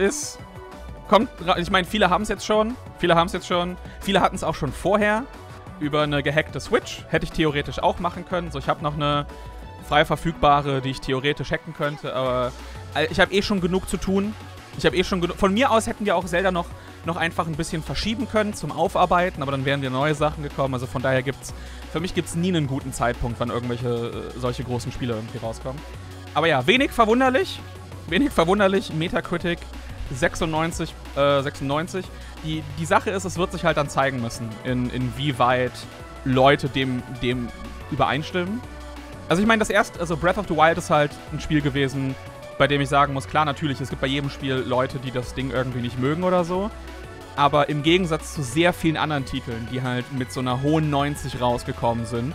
ist, kommt, ich meine, viele haben es jetzt schon, viele haben es jetzt schon, viele hatten es auch schon vorher über eine gehackte Switch. Hätte ich theoretisch auch machen können. So, ich habe noch eine frei verfügbare, die ich theoretisch hacken könnte, aber äh, ich habe eh schon genug zu tun. Ich habe eh schon genug. Von mir aus hätten wir auch Zelda noch, noch einfach ein bisschen verschieben können zum Aufarbeiten, aber dann wären wir neue Sachen gekommen. Also von daher gibt es. Für mich gibt es nie einen guten Zeitpunkt, wann irgendwelche äh, solche großen Spiele irgendwie rauskommen. Aber ja, wenig verwunderlich. Wenig verwunderlich. Metacritic 96, äh, 96. Die, die Sache ist, es wird sich halt dann zeigen müssen, in, inwieweit Leute dem, dem übereinstimmen. Also ich meine, das erste, also Breath of the Wild ist halt ein Spiel gewesen, bei dem ich sagen muss, klar, natürlich, es gibt bei jedem Spiel Leute, die das Ding irgendwie nicht mögen oder so. Aber im Gegensatz zu sehr vielen anderen Titeln, die halt mit so einer hohen 90 rausgekommen sind.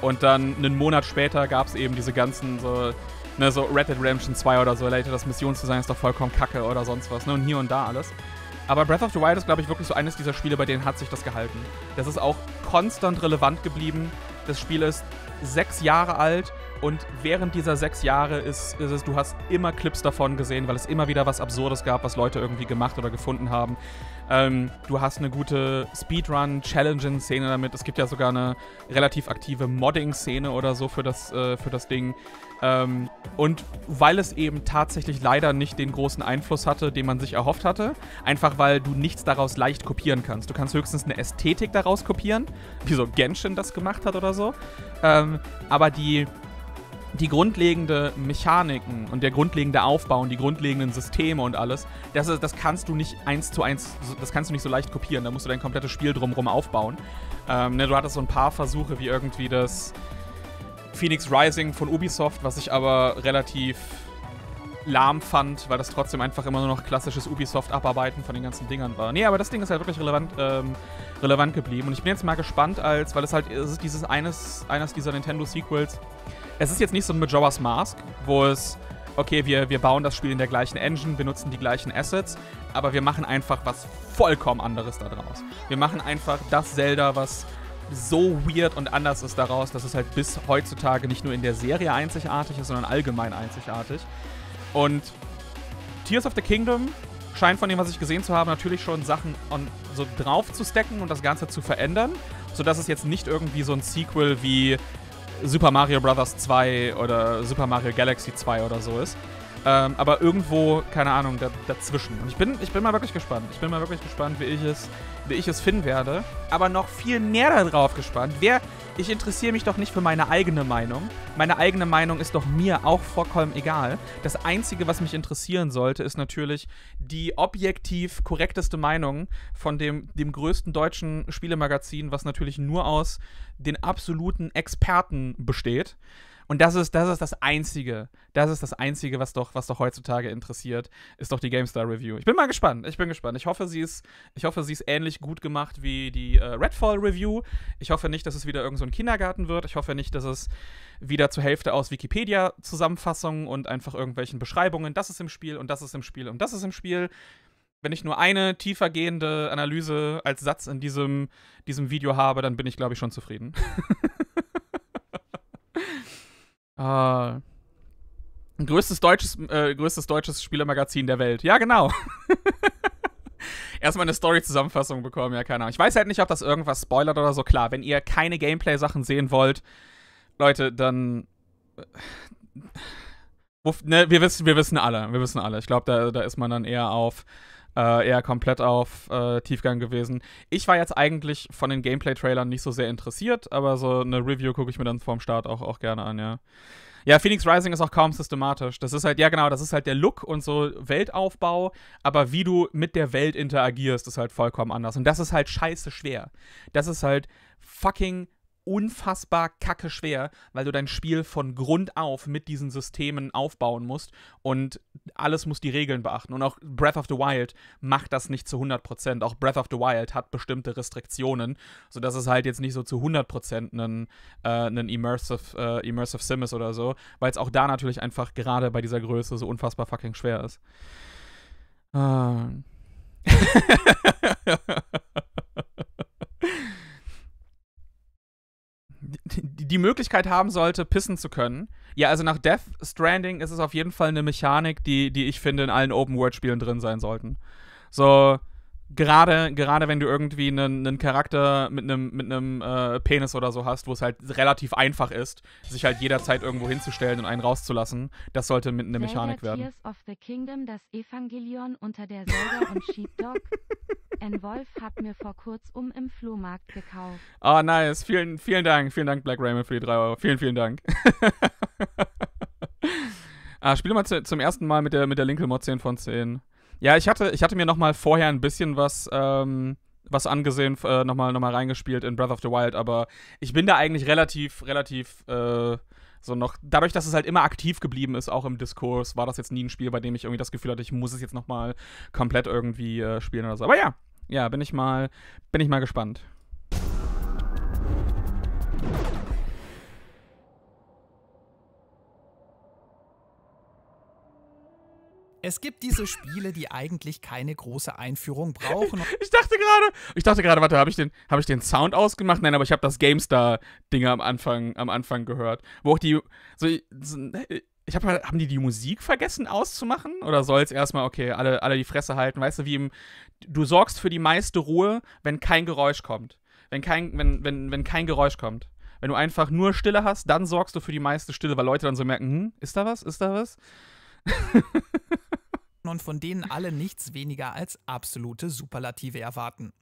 Und dann einen Monat später gab es eben diese ganzen so ne, so Red Dead Redemption 2 oder so, Later das Mission zu sein ist doch vollkommen kacke oder sonst was, ne, und hier und da alles. Aber Breath of the Wild ist, glaube ich, wirklich so eines dieser Spiele, bei denen hat sich das gehalten. Das ist auch konstant relevant geblieben. Das Spiel ist sechs Jahre alt und während dieser sechs Jahre ist, ist, es, du hast immer Clips davon gesehen, weil es immer wieder was Absurdes gab, was Leute irgendwie gemacht oder gefunden haben. Ähm, du hast eine gute Speedrun-Challenging-Szene damit. Es gibt ja sogar eine relativ aktive Modding-Szene oder so für das, äh, für das Ding. Ähm, und weil es eben tatsächlich leider nicht den großen Einfluss hatte, den man sich erhofft hatte, einfach weil du nichts daraus leicht kopieren kannst. Du kannst höchstens eine Ästhetik daraus kopieren, wie so Genshin das gemacht hat oder so. Ähm, aber die die grundlegende Mechaniken und der grundlegende Aufbau und die grundlegenden Systeme und alles, das, ist, das kannst du nicht eins zu eins, das kannst du nicht so leicht kopieren. Da musst du dein komplettes Spiel drumherum aufbauen. Ähm, ne, du hattest so ein paar Versuche wie irgendwie das Phoenix Rising von Ubisoft, was ich aber relativ lahm fand, weil das trotzdem einfach immer nur noch klassisches Ubisoft-Abarbeiten von den ganzen Dingern war. Nee, aber das Ding ist halt wirklich relevant, ähm, relevant geblieben. Und ich bin jetzt mal gespannt, als, weil es halt, es ist dieses eines, eines dieser Nintendo-Sequels. Es ist jetzt nicht so ein Majora's Mask, wo es, okay, wir, wir bauen das Spiel in der gleichen Engine, benutzen die gleichen Assets, aber wir machen einfach was vollkommen anderes daraus. Wir machen einfach das Zelda, was so weird und anders ist daraus, dass es halt bis heutzutage nicht nur in der Serie einzigartig ist, sondern allgemein einzigartig. Und Tears of the Kingdom scheint von dem, was ich gesehen zu haben, natürlich schon Sachen on, so drauf zu stecken und das Ganze zu verändern, sodass es jetzt nicht irgendwie so ein Sequel wie Super Mario Bros. 2 oder Super Mario Galaxy 2 oder so ist, ähm, aber irgendwo, keine Ahnung, da, dazwischen. Und ich bin, ich bin mal wirklich gespannt. Ich bin mal wirklich gespannt, wie ich es, wie ich es finden werde. Aber noch viel mehr darauf gespannt. Wer, ich interessiere mich doch nicht für meine eigene Meinung. Meine eigene Meinung ist doch mir auch vollkommen egal. Das Einzige, was mich interessieren sollte, ist natürlich die objektiv korrekteste Meinung von dem, dem größten deutschen Spielemagazin, was natürlich nur aus den absoluten Experten besteht. Und das ist, das ist das Einzige. Das ist das Einzige, was doch, was doch heutzutage interessiert, ist doch die GameStar Review. Ich bin mal gespannt. Ich bin gespannt. Ich hoffe, sie ist, ich hoffe, sie ist ähnlich gut gemacht wie die äh, Redfall Review. Ich hoffe nicht, dass es wieder irgendein so ein Kindergarten wird. Ich hoffe nicht, dass es wieder zur Hälfte aus Wikipedia-Zusammenfassungen und einfach irgendwelchen Beschreibungen. Das ist im Spiel und das ist im Spiel und das ist im Spiel wenn ich nur eine tiefergehende Analyse als Satz in diesem, diesem Video habe, dann bin ich, glaube ich, schon zufrieden. Äh, größtes deutsches, äh, größtes deutsches Spielemagazin der Welt. Ja, genau. Erstmal eine Story-Zusammenfassung bekommen, ja, keine Ahnung. Ich weiß halt nicht, ob das irgendwas spoilert oder so. Klar, wenn ihr keine Gameplay-Sachen sehen wollt, Leute, dann. Äh, ne, wir wissen, wir wissen alle, wir wissen alle. Ich glaube, da, da ist man dann eher auf äh, eher komplett auf äh, Tiefgang gewesen. Ich war jetzt eigentlich von den Gameplay-Trailern nicht so sehr interessiert, aber so eine Review gucke ich mir dann vorm Start auch, auch gerne an, ja. Ja, Phoenix Rising ist auch kaum systematisch. Das ist halt, ja genau, das ist halt der Look und so Weltaufbau, aber wie du mit der Welt interagierst, ist halt vollkommen anders. Und das ist halt scheiße schwer. Das ist halt fucking unfassbar kacke schwer, weil du dein Spiel von Grund auf mit diesen Systemen aufbauen musst und alles muss die Regeln beachten. Und auch Breath of the Wild macht das nicht zu 100%. Auch Breath of the Wild hat bestimmte Restriktionen, sodass es halt jetzt nicht so zu 100% ein äh, immersive, äh, immersive Sim ist oder so, weil es auch da natürlich einfach gerade bei dieser Größe so unfassbar fucking schwer ist. Ähm. die Möglichkeit haben sollte, pissen zu können. Ja, also nach Death Stranding ist es auf jeden Fall eine Mechanik, die, die ich finde, in allen Open-World-Spielen drin sein sollten. So, gerade, gerade wenn du irgendwie einen, einen Charakter mit einem, mit einem äh, Penis oder so hast, wo es halt relativ einfach ist, sich halt jederzeit irgendwo hinzustellen und einen rauszulassen, das sollte mit einer Mechanik werden. Tears of the Kingdom, das Evangelion unter der Säure und Sheepdog. N. Wolf hat mir vor kurzem im Flohmarkt gekauft. Ah, oh, nice. Vielen, vielen Dank. Vielen Dank, Black Raymond, für die 3 Euro. Vielen, vielen Dank. ah, spiele mal zum ersten Mal mit der, mit der Linkel Mod 10 von 10. Ja, ich hatte, ich hatte mir noch mal vorher ein bisschen was, ähm, was angesehen, äh, noch, mal, noch mal reingespielt in Breath of the Wild, aber ich bin da eigentlich relativ, relativ äh, so noch, dadurch, dass es halt immer aktiv geblieben ist, auch im Diskurs, war das jetzt nie ein Spiel, bei dem ich irgendwie das Gefühl hatte, ich muss es jetzt noch mal komplett irgendwie äh, spielen oder so. Aber ja, ja, bin ich mal, bin ich mal gespannt. Es gibt diese Spiele, die eigentlich keine große Einführung brauchen. Ich dachte gerade, ich dachte gerade, warte, habe ich, den, hab ich den Sound ausgemacht? Nein, aber ich habe das GameStar-Dinger am Anfang, am Anfang gehört. Wo auch die, so, ich habe haben die die Musik vergessen auszumachen oder soll es erstmal okay, alle alle die Fresse halten, weißt du, wie im du sorgst für die meiste Ruhe, wenn kein Geräusch kommt. Wenn kein wenn wenn wenn kein Geräusch kommt. Wenn du einfach nur Stille hast, dann sorgst du für die meiste Stille, weil Leute dann so merken, hm, ist da was? Ist da was? und von denen alle nichts weniger als absolute Superlative erwarten.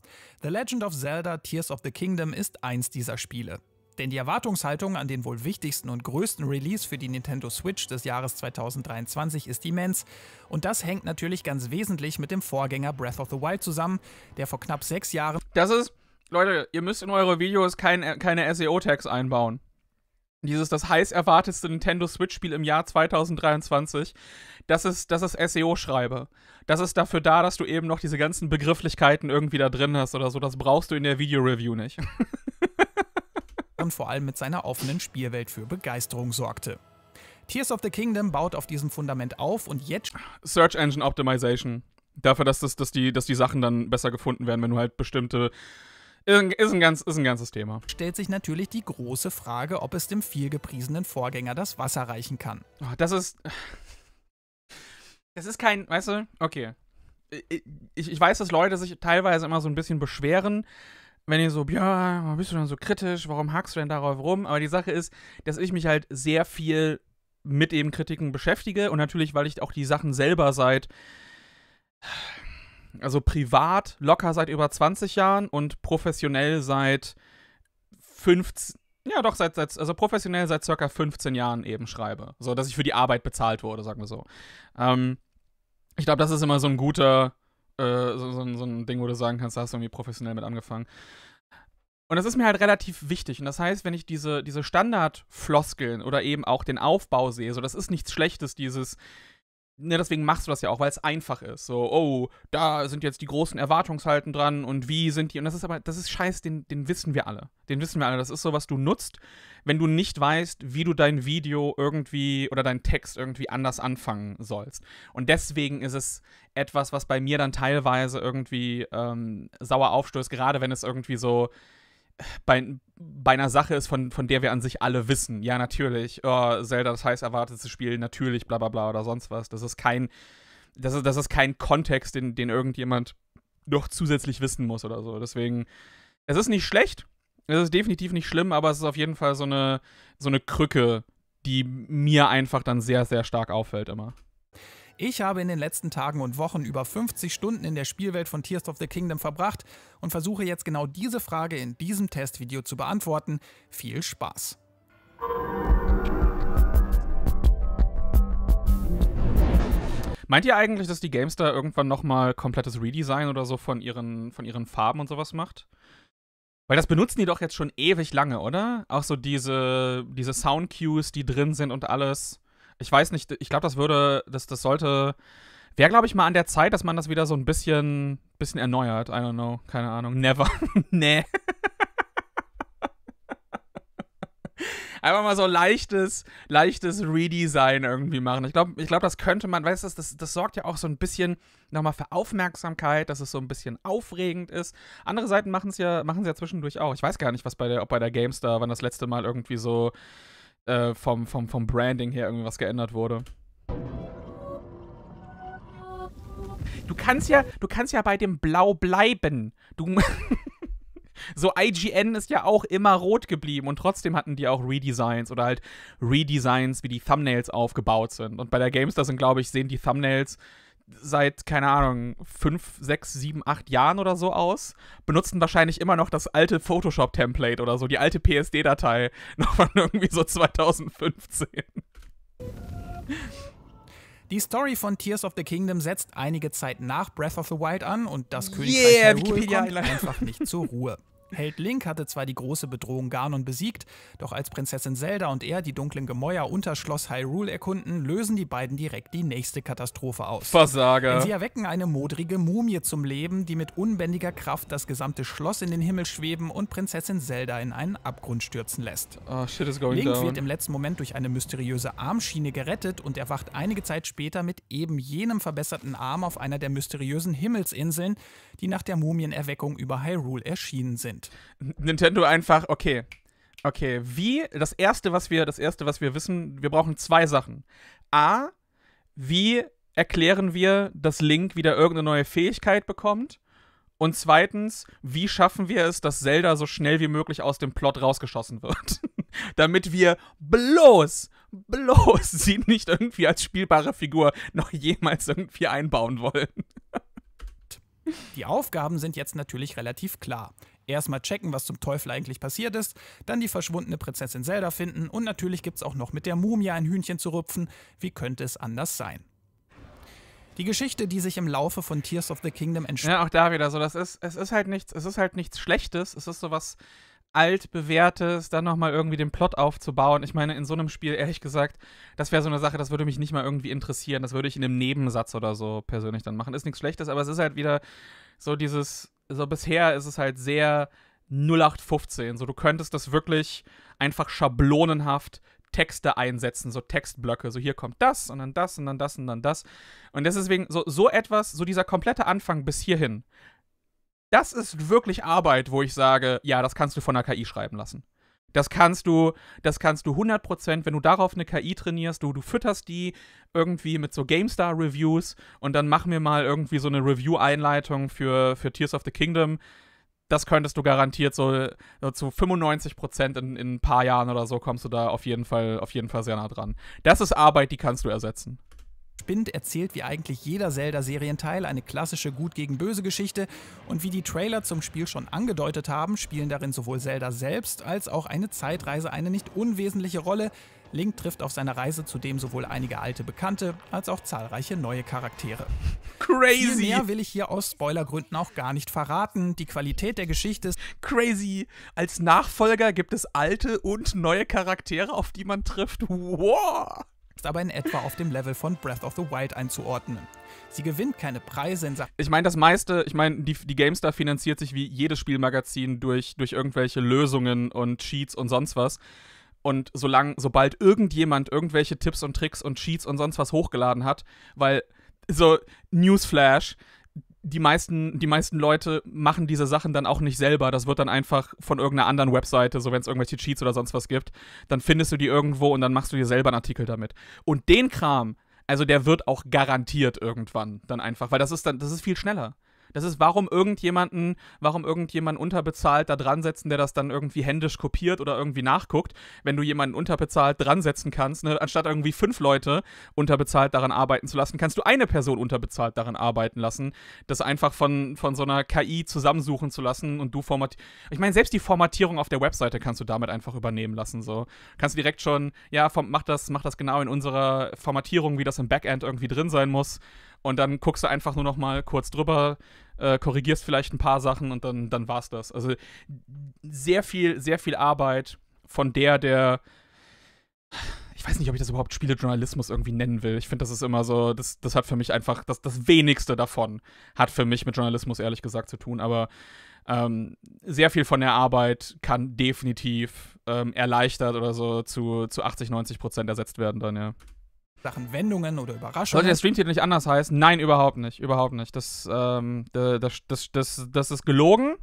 The Legend of Zelda Tears of the Kingdom ist eins dieser Spiele. Denn die Erwartungshaltung an den wohl wichtigsten und größten Release für die Nintendo Switch des Jahres 2023 ist immens. Und das hängt natürlich ganz wesentlich mit dem Vorgänger Breath of the Wild zusammen, der vor knapp sechs Jahren. Das ist, Leute, ihr müsst in eure Videos kein, keine SEO-Tags einbauen dieses das heiß erwartetste Nintendo Switch-Spiel im Jahr 2023, das ist, das ist SEO-Schreibe. Das ist dafür da, dass du eben noch diese ganzen Begrifflichkeiten irgendwie da drin hast oder so. Das brauchst du in der Videoreview nicht. Und vor allem mit seiner offenen Spielwelt für Begeisterung sorgte. Tears of the Kingdom baut auf diesem Fundament auf und jetzt. Search Engine Optimization. Dafür, dass, das, dass, die, dass die Sachen dann besser gefunden werden, wenn du halt bestimmte ist ein, ganz, ist ein ganzes Thema. Stellt sich natürlich die große Frage, ob es dem vielgepriesenen Vorgänger das Wasser reichen kann. Oh, das ist. Das ist kein. Weißt du, okay. Ich, ich weiß, dass Leute sich teilweise immer so ein bisschen beschweren, wenn ihr so, ja, warum bist du denn so kritisch? Warum hackst du denn darauf rum? Aber die Sache ist, dass ich mich halt sehr viel mit eben Kritiken beschäftige und natürlich, weil ich auch die Sachen selber seit also privat locker seit über 20 Jahren und professionell seit 15, ja doch, seit, seit also professionell seit circa 15 Jahren eben schreibe. So, dass ich für die Arbeit bezahlt wurde, sagen wir so. Ähm, ich glaube, das ist immer so ein guter, äh, so, so, so, ein Ding, wo du sagen kannst, da hast du irgendwie professionell mit angefangen. Und das ist mir halt relativ wichtig. Und das heißt, wenn ich diese, diese Standardfloskeln oder eben auch den Aufbau sehe, so das ist nichts Schlechtes, dieses, ne, deswegen machst du das ja auch, weil es einfach ist. So, oh, da sind jetzt die großen Erwartungshalten dran und wie sind die? Und das ist aber, das ist Scheiß, den, den wissen wir alle. Den wissen wir alle. Das ist so, was du nutzt, wenn du nicht weißt, wie du dein Video irgendwie oder deinen Text irgendwie anders anfangen sollst. Und deswegen ist es etwas, was bei mir dann teilweise irgendwie ähm, sauer aufstößt, gerade wenn es irgendwie so bei, bei einer Sache ist, von, von der wir an sich alle wissen, ja, natürlich, oh, Zelda, das heißt erwartetes Spiel, natürlich, bla bla bla oder sonst was. Das ist kein, das ist, das ist kein Kontext, den, den irgendjemand noch zusätzlich wissen muss oder so. Deswegen, es ist nicht schlecht, es ist definitiv nicht schlimm, aber es ist auf jeden Fall so eine, so eine Krücke, die mir einfach dann sehr, sehr stark auffällt immer. Ich habe in den letzten Tagen und Wochen über 50 Stunden in der Spielwelt von Tears of the Kingdom verbracht und versuche jetzt genau diese Frage in diesem Testvideo zu beantworten. Viel Spaß! Meint ihr eigentlich, dass die Gamestar irgendwann nochmal komplettes Redesign oder so von ihren, von ihren Farben und sowas macht? Weil das benutzen die doch jetzt schon ewig lange, oder? Auch so diese, diese Sound-Cues, die drin sind und alles. Ich weiß nicht, ich glaube, das würde, das, das sollte, wäre, glaube ich, mal an der Zeit, dass man das wieder so ein bisschen, bisschen erneuert. I don't know, keine Ahnung, never, nee. Einfach mal so leichtes, leichtes Redesign irgendwie machen. Ich glaube, ich glaub, das könnte man, weißt du, das, das, das sorgt ja auch so ein bisschen nochmal für Aufmerksamkeit, dass es so ein bisschen aufregend ist. Andere Seiten machen es ja, ja zwischendurch auch. Ich weiß gar nicht, was bei der, ob bei der GameStar, wann das letzte Mal irgendwie so äh, vom, vom, vom Branding her irgendwas geändert wurde. Du kannst ja, du kannst ja bei dem Blau bleiben. Du. so IGN ist ja auch immer rot geblieben und trotzdem hatten die auch Redesigns oder halt Redesigns, wie die Thumbnails aufgebaut sind. Und bei der Gamestar sind, glaube ich, sehen die Thumbnails seit, keine Ahnung, fünf, sechs, sieben, acht Jahren oder so aus, benutzen wahrscheinlich immer noch das alte Photoshop-Template oder so, die alte PSD-Datei noch von irgendwie so 2015. Die Story von Tears of the Kingdom setzt einige Zeit nach Breath of the Wild an und das Königreich yeah, Hyrule kommt einfach nicht zur Ruhe. Held Link hatte zwar die große Bedrohung Ganon besiegt, doch als Prinzessin Zelda und er die dunklen Gemäuer unter Schloss Hyrule erkunden, lösen die beiden direkt die nächste Katastrophe aus. Versager. Denn sie erwecken eine modrige Mumie zum Leben, die mit unbändiger Kraft das gesamte Schloss in den Himmel schweben und Prinzessin Zelda in einen Abgrund stürzen lässt. Oh, shit is going Link down. wird im letzten Moment durch eine mysteriöse Armschiene gerettet und erwacht einige Zeit später mit eben jenem verbesserten Arm auf einer der mysteriösen Himmelsinseln, die nach der Mumienerweckung über Hyrule erschienen sind. Nintendo einfach, okay. Okay, wie das erste, was wir das erste, was wir wissen, wir brauchen zwei Sachen. A, wie erklären wir, dass Link wieder irgendeine neue Fähigkeit bekommt? Und zweitens, wie schaffen wir es, dass Zelda so schnell wie möglich aus dem Plot rausgeschossen wird? Damit wir bloß, bloß sie nicht irgendwie als spielbare Figur noch jemals irgendwie einbauen wollen. Die Aufgaben sind jetzt natürlich relativ klar. Erstmal checken, was zum Teufel eigentlich passiert ist, dann die verschwundene Prinzessin Zelda finden und natürlich gibt's auch noch mit der Mumie ein Hühnchen zu rupfen. Wie könnte es anders sein? Die Geschichte, die sich im Laufe von Tears of the Kingdom entsteht. Ja, auch da wieder so, das ist, es ist halt nichts, es ist halt nichts Schlechtes, es ist sowas, altbewährtes dann nochmal irgendwie den Plot aufzubauen. Ich meine, in so einem Spiel, ehrlich gesagt, das wäre so eine Sache, das würde mich nicht mal irgendwie interessieren. Das würde ich in einem Nebensatz oder so persönlich dann machen. Ist nichts Schlechtes, aber es ist halt wieder so dieses, so bisher ist es halt sehr 0815. So, du könntest das wirklich einfach schablonenhaft Texte einsetzen, so Textblöcke, so hier kommt das und dann das und dann das und dann das. Und deswegen, so, so etwas, so dieser komplette Anfang bis hierhin, das ist wirklich Arbeit, wo ich sage, ja, das kannst du von der KI schreiben lassen. Das kannst du, das kannst du 100%, wenn du darauf eine KI trainierst, du, du fütterst die irgendwie mit so GameStar-Reviews und dann mach mir mal irgendwie so eine Review-Einleitung für, für Tears of the Kingdom. Das könntest du garantiert so, so zu 95% in, in ein paar Jahren oder so kommst du da auf jeden Fall, auf jeden Fall sehr nah dran. Das ist Arbeit, die kannst du ersetzen. Spind erzählt wie eigentlich jeder Zelda-Serienteil eine klassische Gut gegen Böse Geschichte und wie die Trailer zum Spiel schon angedeutet haben, spielen darin sowohl Zelda selbst als auch eine Zeitreise eine nicht unwesentliche Rolle. Link trifft auf seiner Reise zudem sowohl einige alte Bekannte als auch zahlreiche neue Charaktere. Crazy! Viel mehr will ich hier aus Spoilergründen auch gar nicht verraten. Die Qualität der Geschichte ist crazy. Als Nachfolger gibt es alte und neue Charaktere, auf die man trifft. Wow! ist aber in etwa auf dem Level von Breath of the Wild einzuordnen. Sie gewinnt keine Preise in Sachen. Ich meine, das meiste, ich meine, die, die GameStar finanziert sich wie jedes Spielmagazin durch, durch irgendwelche Lösungen und Cheats und sonst was. Und solange, sobald irgendjemand irgendwelche Tipps und Tricks und Cheats und sonst was hochgeladen hat, weil so Newsflash, die meisten, die meisten Leute machen diese Sachen dann auch nicht selber. Das wird dann einfach von irgendeiner anderen Webseite, so wenn es irgendwelche Cheats oder sonst was gibt, dann findest du die irgendwo und dann machst du dir selber einen Artikel damit. Und den Kram, also der wird auch garantiert irgendwann dann einfach, weil das ist dann, das ist viel schneller. Das ist, warum irgendjemanden, warum irgendjemanden unterbezahlt da dran setzen, der das dann irgendwie händisch kopiert oder irgendwie nachguckt, wenn du jemanden unterbezahlt dran setzen kannst, ne? anstatt irgendwie fünf Leute unterbezahlt daran arbeiten zu lassen, kannst du eine Person unterbezahlt daran arbeiten lassen, das einfach von, von so einer KI zusammensuchen zu lassen und du format. Ich meine, selbst die Formatierung auf der Webseite kannst du damit einfach übernehmen lassen. So kannst du direkt schon, ja, mach das, mach das genau in unserer Formatierung, wie das im Backend irgendwie drin sein muss. Und dann guckst du einfach nur noch mal kurz drüber, äh, korrigierst vielleicht ein paar Sachen und dann, dann war's das. Also sehr viel, sehr viel Arbeit von der, der ich weiß nicht, ob ich das überhaupt Spielejournalismus irgendwie nennen will. Ich finde, das ist immer so, das, das hat für mich einfach, das, das wenigste davon hat für mich mit Journalismus ehrlich gesagt zu tun, aber ähm, sehr viel von der Arbeit kann definitiv ähm, erleichtert oder so zu, zu 80, 90 Prozent ersetzt werden dann, ja. Sachen Wendungen oder Überraschungen. Sollte der Streamtitel nicht anders heißen? Nein, überhaupt nicht. Überhaupt nicht. Das, ähm, das, das, das, das ist gelogen.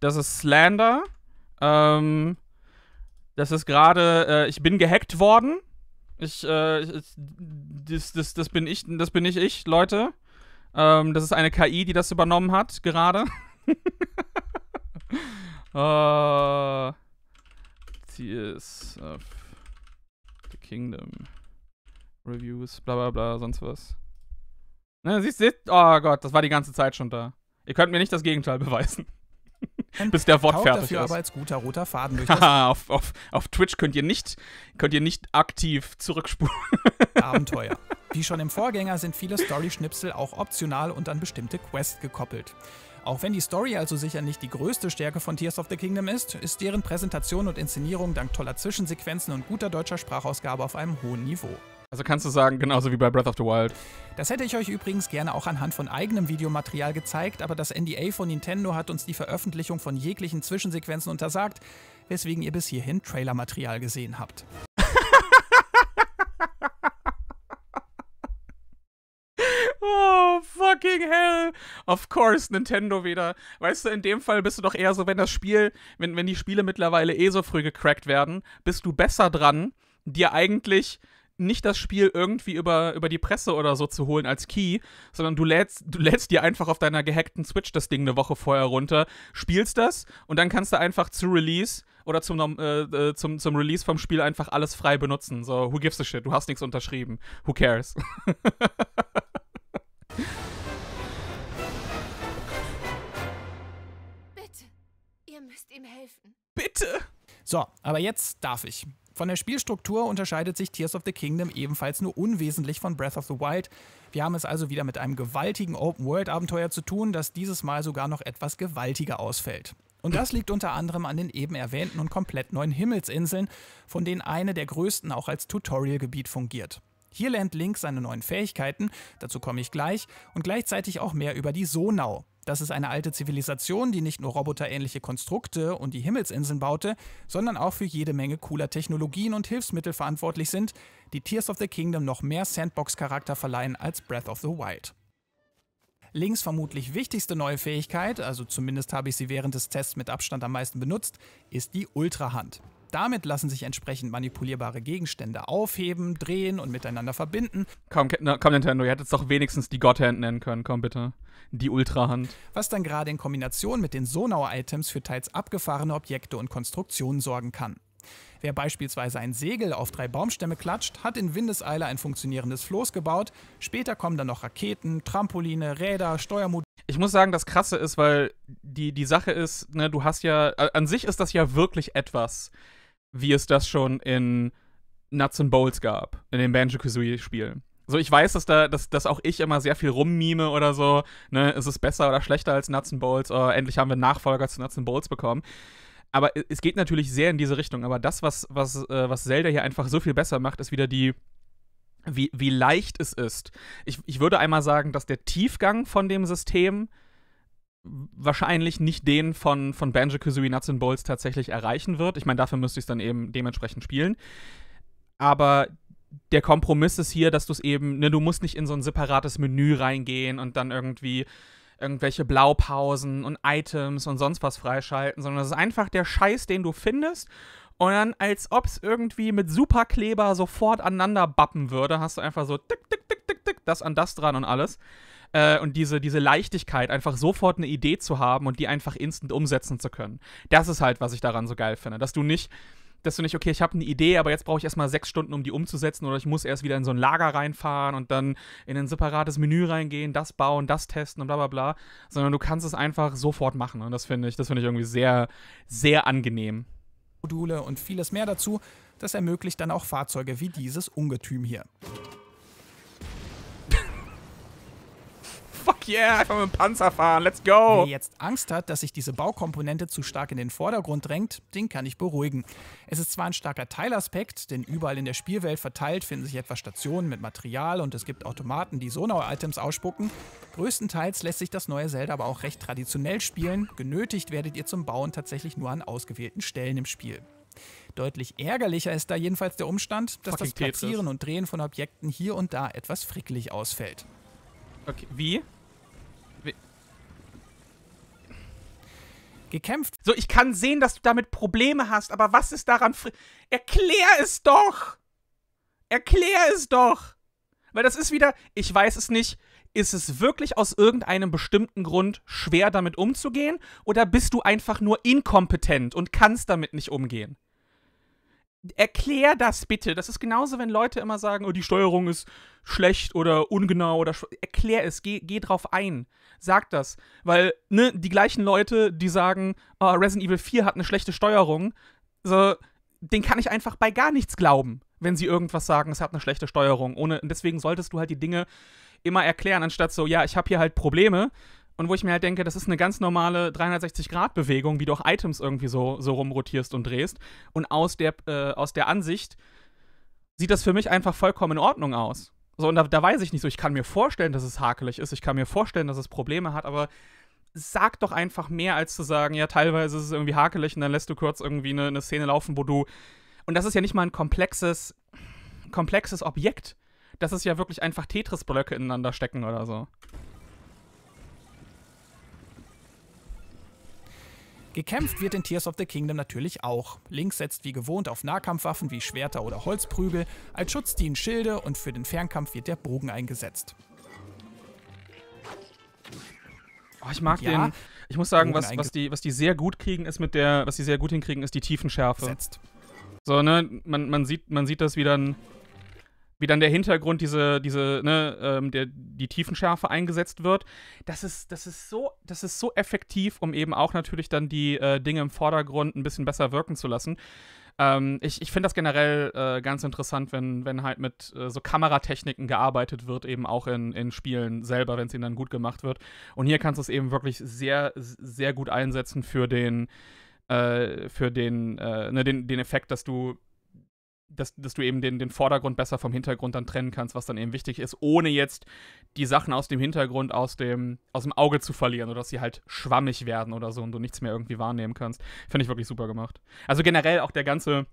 Das ist Slander. Ähm, das ist gerade, äh, ich bin gehackt worden. Ich, äh, ich, das, das, das bin ich, das bin nicht ich, Leute. Ähm, das ist eine KI, die das übernommen hat, gerade. äh, sie ist of the Kingdom. Reviews, bla bla bla, sonst was. Ne, siehst du? Oh Gott, das war die ganze Zeit schon da. Ihr könnt mir nicht das Gegenteil beweisen. Bis der Wort fertig dafür ist. aber als guter roter Faden durch das auf, auf, auf Twitch könnt ihr nicht, könnt ihr nicht aktiv zurückspulen. Abenteuer. Wie schon im Vorgänger sind viele Story-Schnipsel auch optional und an bestimmte Quests gekoppelt. Auch wenn die Story also sicher nicht die größte Stärke von Tears of the Kingdom ist, ist deren Präsentation und Inszenierung dank toller Zwischensequenzen und guter deutscher Sprachausgabe auf einem hohen Niveau. Also kannst du sagen, genauso wie bei Breath of the Wild. Das hätte ich euch übrigens gerne auch anhand von eigenem Videomaterial gezeigt, aber das NDA von Nintendo hat uns die Veröffentlichung von jeglichen Zwischensequenzen untersagt, weswegen ihr bis hierhin Trailermaterial gesehen habt. Oh, fucking hell. Of course, Nintendo wieder. Weißt du, in dem Fall bist du doch eher so, wenn das Spiel, wenn, wenn die Spiele mittlerweile eh so früh gecrackt werden, bist du besser dran, dir eigentlich nicht das Spiel irgendwie über, über die Presse oder so zu holen als Key, sondern du lädst, du lädst dir einfach auf deiner gehackten Switch das Ding eine Woche vorher runter, spielst das und dann kannst du einfach zu Release oder zum, äh, äh, zum, zum Release vom Spiel einfach alles frei benutzen. So, who gives a shit? Du hast nichts unterschrieben. Who cares? Bitte, ihr müsst ihm helfen. Bitte! So, aber jetzt darf ich. Von der Spielstruktur unterscheidet sich Tears of the Kingdom ebenfalls nur unwesentlich von Breath of the Wild. Wir haben es also wieder mit einem gewaltigen Open-World-Abenteuer zu tun, das dieses Mal sogar noch etwas gewaltiger ausfällt. Und das liegt unter anderem an den eben erwähnten und komplett neuen Himmelsinseln, von denen eine der größten auch als Tutorialgebiet fungiert. Hier lernt Link seine neuen Fähigkeiten, dazu komme ich gleich, und gleichzeitig auch mehr über die Sonau. Das ist eine alte Zivilisation, die nicht nur roboterähnliche Konstrukte und die Himmelsinseln baute, sondern auch für jede Menge cooler Technologien und Hilfsmittel verantwortlich sind, die Tears of the Kingdom noch mehr Sandbox-Charakter verleihen als Breath of the Wild. Links vermutlich wichtigste neue Fähigkeit, also zumindest habe ich sie während des Tests mit Abstand am meisten benutzt, ist die Ultrahand. Damit lassen sich entsprechend manipulierbare Gegenstände aufheben, drehen und miteinander verbinden. Komm, na, komm Nintendo, ihr hättet doch wenigstens die Gotthand nennen können. Komm bitte. Die Ultrahand. Was dann gerade in Kombination mit den Sonau-Items für teils abgefahrene Objekte und Konstruktionen sorgen kann. Wer beispielsweise ein Segel auf drei Baumstämme klatscht, hat in Windeseile ein funktionierendes Floß gebaut. Später kommen dann noch Raketen, Trampoline, Räder, Steuermodule. Ich muss sagen, das Krasse ist, weil die, die Sache ist, ne, du hast ja, an sich ist das ja wirklich etwas wie es das schon in Nuts and Bowls gab, in den Banjo-Kazooie-Spielen. So, ich weiß, dass da, dass, dass auch ich immer sehr viel rummime oder so, ne, ist es besser oder schlechter als Nuts and Bowls, oh, endlich haben wir Nachfolger zu Nuts and Bowls bekommen. Aber es geht natürlich sehr in diese Richtung. Aber das, was, was, äh, was Zelda hier einfach so viel besser macht, ist wieder die, wie, wie leicht es ist. Ich, ich würde einmal sagen, dass der Tiefgang von dem System wahrscheinlich nicht den von, von Banjo-Kazooie Nuts and Bolts tatsächlich erreichen wird. Ich meine, dafür müsste ich es dann eben dementsprechend spielen. Aber der Kompromiss ist hier, dass du es eben, ne, du musst nicht in so ein separates Menü reingehen und dann irgendwie irgendwelche Blaupausen und Items und sonst was freischalten, sondern es ist einfach der Scheiß, den du findest. Und dann, als ob es irgendwie mit Superkleber sofort aneinander bappen würde, hast du einfach so tick, tick, tick, tick, tick, das an das dran und alles äh, und diese, diese Leichtigkeit, einfach sofort eine Idee zu haben und die einfach instant umsetzen zu können. Das ist halt, was ich daran so geil finde. Dass du nicht, dass du nicht, okay, ich habe eine Idee, aber jetzt brauche ich erstmal sechs Stunden, um die umzusetzen oder ich muss erst wieder in so ein Lager reinfahren und dann in ein separates Menü reingehen, das bauen, das testen und bla bla bla, sondern du kannst es einfach sofort machen und das finde ich, das finde ich irgendwie sehr, sehr angenehm. Module und vieles mehr dazu, das ermöglicht dann auch Fahrzeuge wie dieses Ungetüm hier. yeah, einfach mit dem Panzer fahren, let's go. Wer jetzt Angst hat, dass sich diese Baukomponente zu stark in den Vordergrund drängt, den kann ich beruhigen. Es ist zwar ein starker Teilaspekt, denn überall in der Spielwelt verteilt finden sich etwa Stationen mit Material und es gibt Automaten, die Sonau-Items ausspucken. Größtenteils lässt sich das neue Zelda aber auch recht traditionell spielen. Genötigt werdet ihr zum Bauen tatsächlich nur an ausgewählten Stellen im Spiel. Deutlich ärgerlicher ist da jedenfalls der Umstand, dass Fucking das Platzieren Tetris. und Drehen von Objekten hier und da etwas frickelig ausfällt. Okay, wie? gekämpft. So, ich kann sehen, dass du damit Probleme hast, aber was ist daran? Erklär es doch! Erklär es doch! Weil das ist wieder, ich weiß es nicht, ist es wirklich aus irgendeinem bestimmten Grund schwer damit umzugehen oder bist du einfach nur inkompetent und kannst damit nicht umgehen? erklär das bitte. Das ist genauso, wenn Leute immer sagen, oh, die Steuerung ist schlecht oder ungenau oder erklär es, geh, geh drauf ein. Sag das. Weil, ne, die gleichen Leute, die sagen, oh, Resident Evil 4 hat eine schlechte Steuerung, so, den kann ich einfach bei gar nichts glauben, wenn sie irgendwas sagen, es hat eine schlechte Steuerung. Ohne, deswegen solltest du halt die Dinge immer erklären, anstatt so, ja, ich habe hier halt Probleme, und wo ich mir halt denke, das ist eine ganz normale 360-Grad-Bewegung, wie du auch Items irgendwie so, so rumrotierst und drehst. Und aus der, äh, aus der Ansicht sieht das für mich einfach vollkommen in Ordnung aus. So, und da, da weiß ich nicht so, ich kann mir vorstellen, dass es hakelig ist, ich kann mir vorstellen, dass es Probleme hat, aber sag doch einfach mehr, als zu sagen, ja, teilweise ist es irgendwie hakelig und dann lässt du kurz irgendwie eine, eine Szene laufen, wo du. Und das ist ja nicht mal ein komplexes, komplexes Objekt. Das ist ja wirklich einfach Tetris-Blöcke ineinander stecken oder so. Gekämpft wird in Tears of the Kingdom natürlich auch. Link setzt wie gewohnt auf Nahkampfwaffen wie Schwerter oder Holzprügel, als Schutz dienen Schilde und für den Fernkampf wird der Bogen eingesetzt. Oh, ich mag ja, den. Ich muss sagen, was, was, die, was die sehr gut kriegen, ist mit der, was die sehr gut hinkriegen, ist die Tiefenschärfe. Setzt. So, ne, man, man, sieht, man sieht das, wie dann wie dann der Hintergrund, diese, diese, ne, ähm, der, die Tiefenschärfe eingesetzt wird. Das ist, das ist so, das ist so effektiv, um eben auch natürlich dann die äh, Dinge im Vordergrund ein bisschen besser wirken zu lassen. Ähm, ich ich finde das generell äh, ganz interessant, wenn, wenn halt mit äh, so Kameratechniken gearbeitet wird, eben auch in, in Spielen selber, wenn es ihnen dann gut gemacht wird. Und hier kannst du es eben wirklich sehr, sehr gut einsetzen für den, äh, für den, äh, ne, den, den Effekt, dass du dass, dass du eben den, den Vordergrund besser vom Hintergrund dann trennen kannst, was dann eben wichtig ist, ohne jetzt die Sachen aus dem Hintergrund aus dem, aus dem Auge zu verlieren oder dass sie halt schwammig werden oder so und du nichts mehr irgendwie wahrnehmen kannst. Finde ich wirklich super gemacht. Also generell auch der ganze,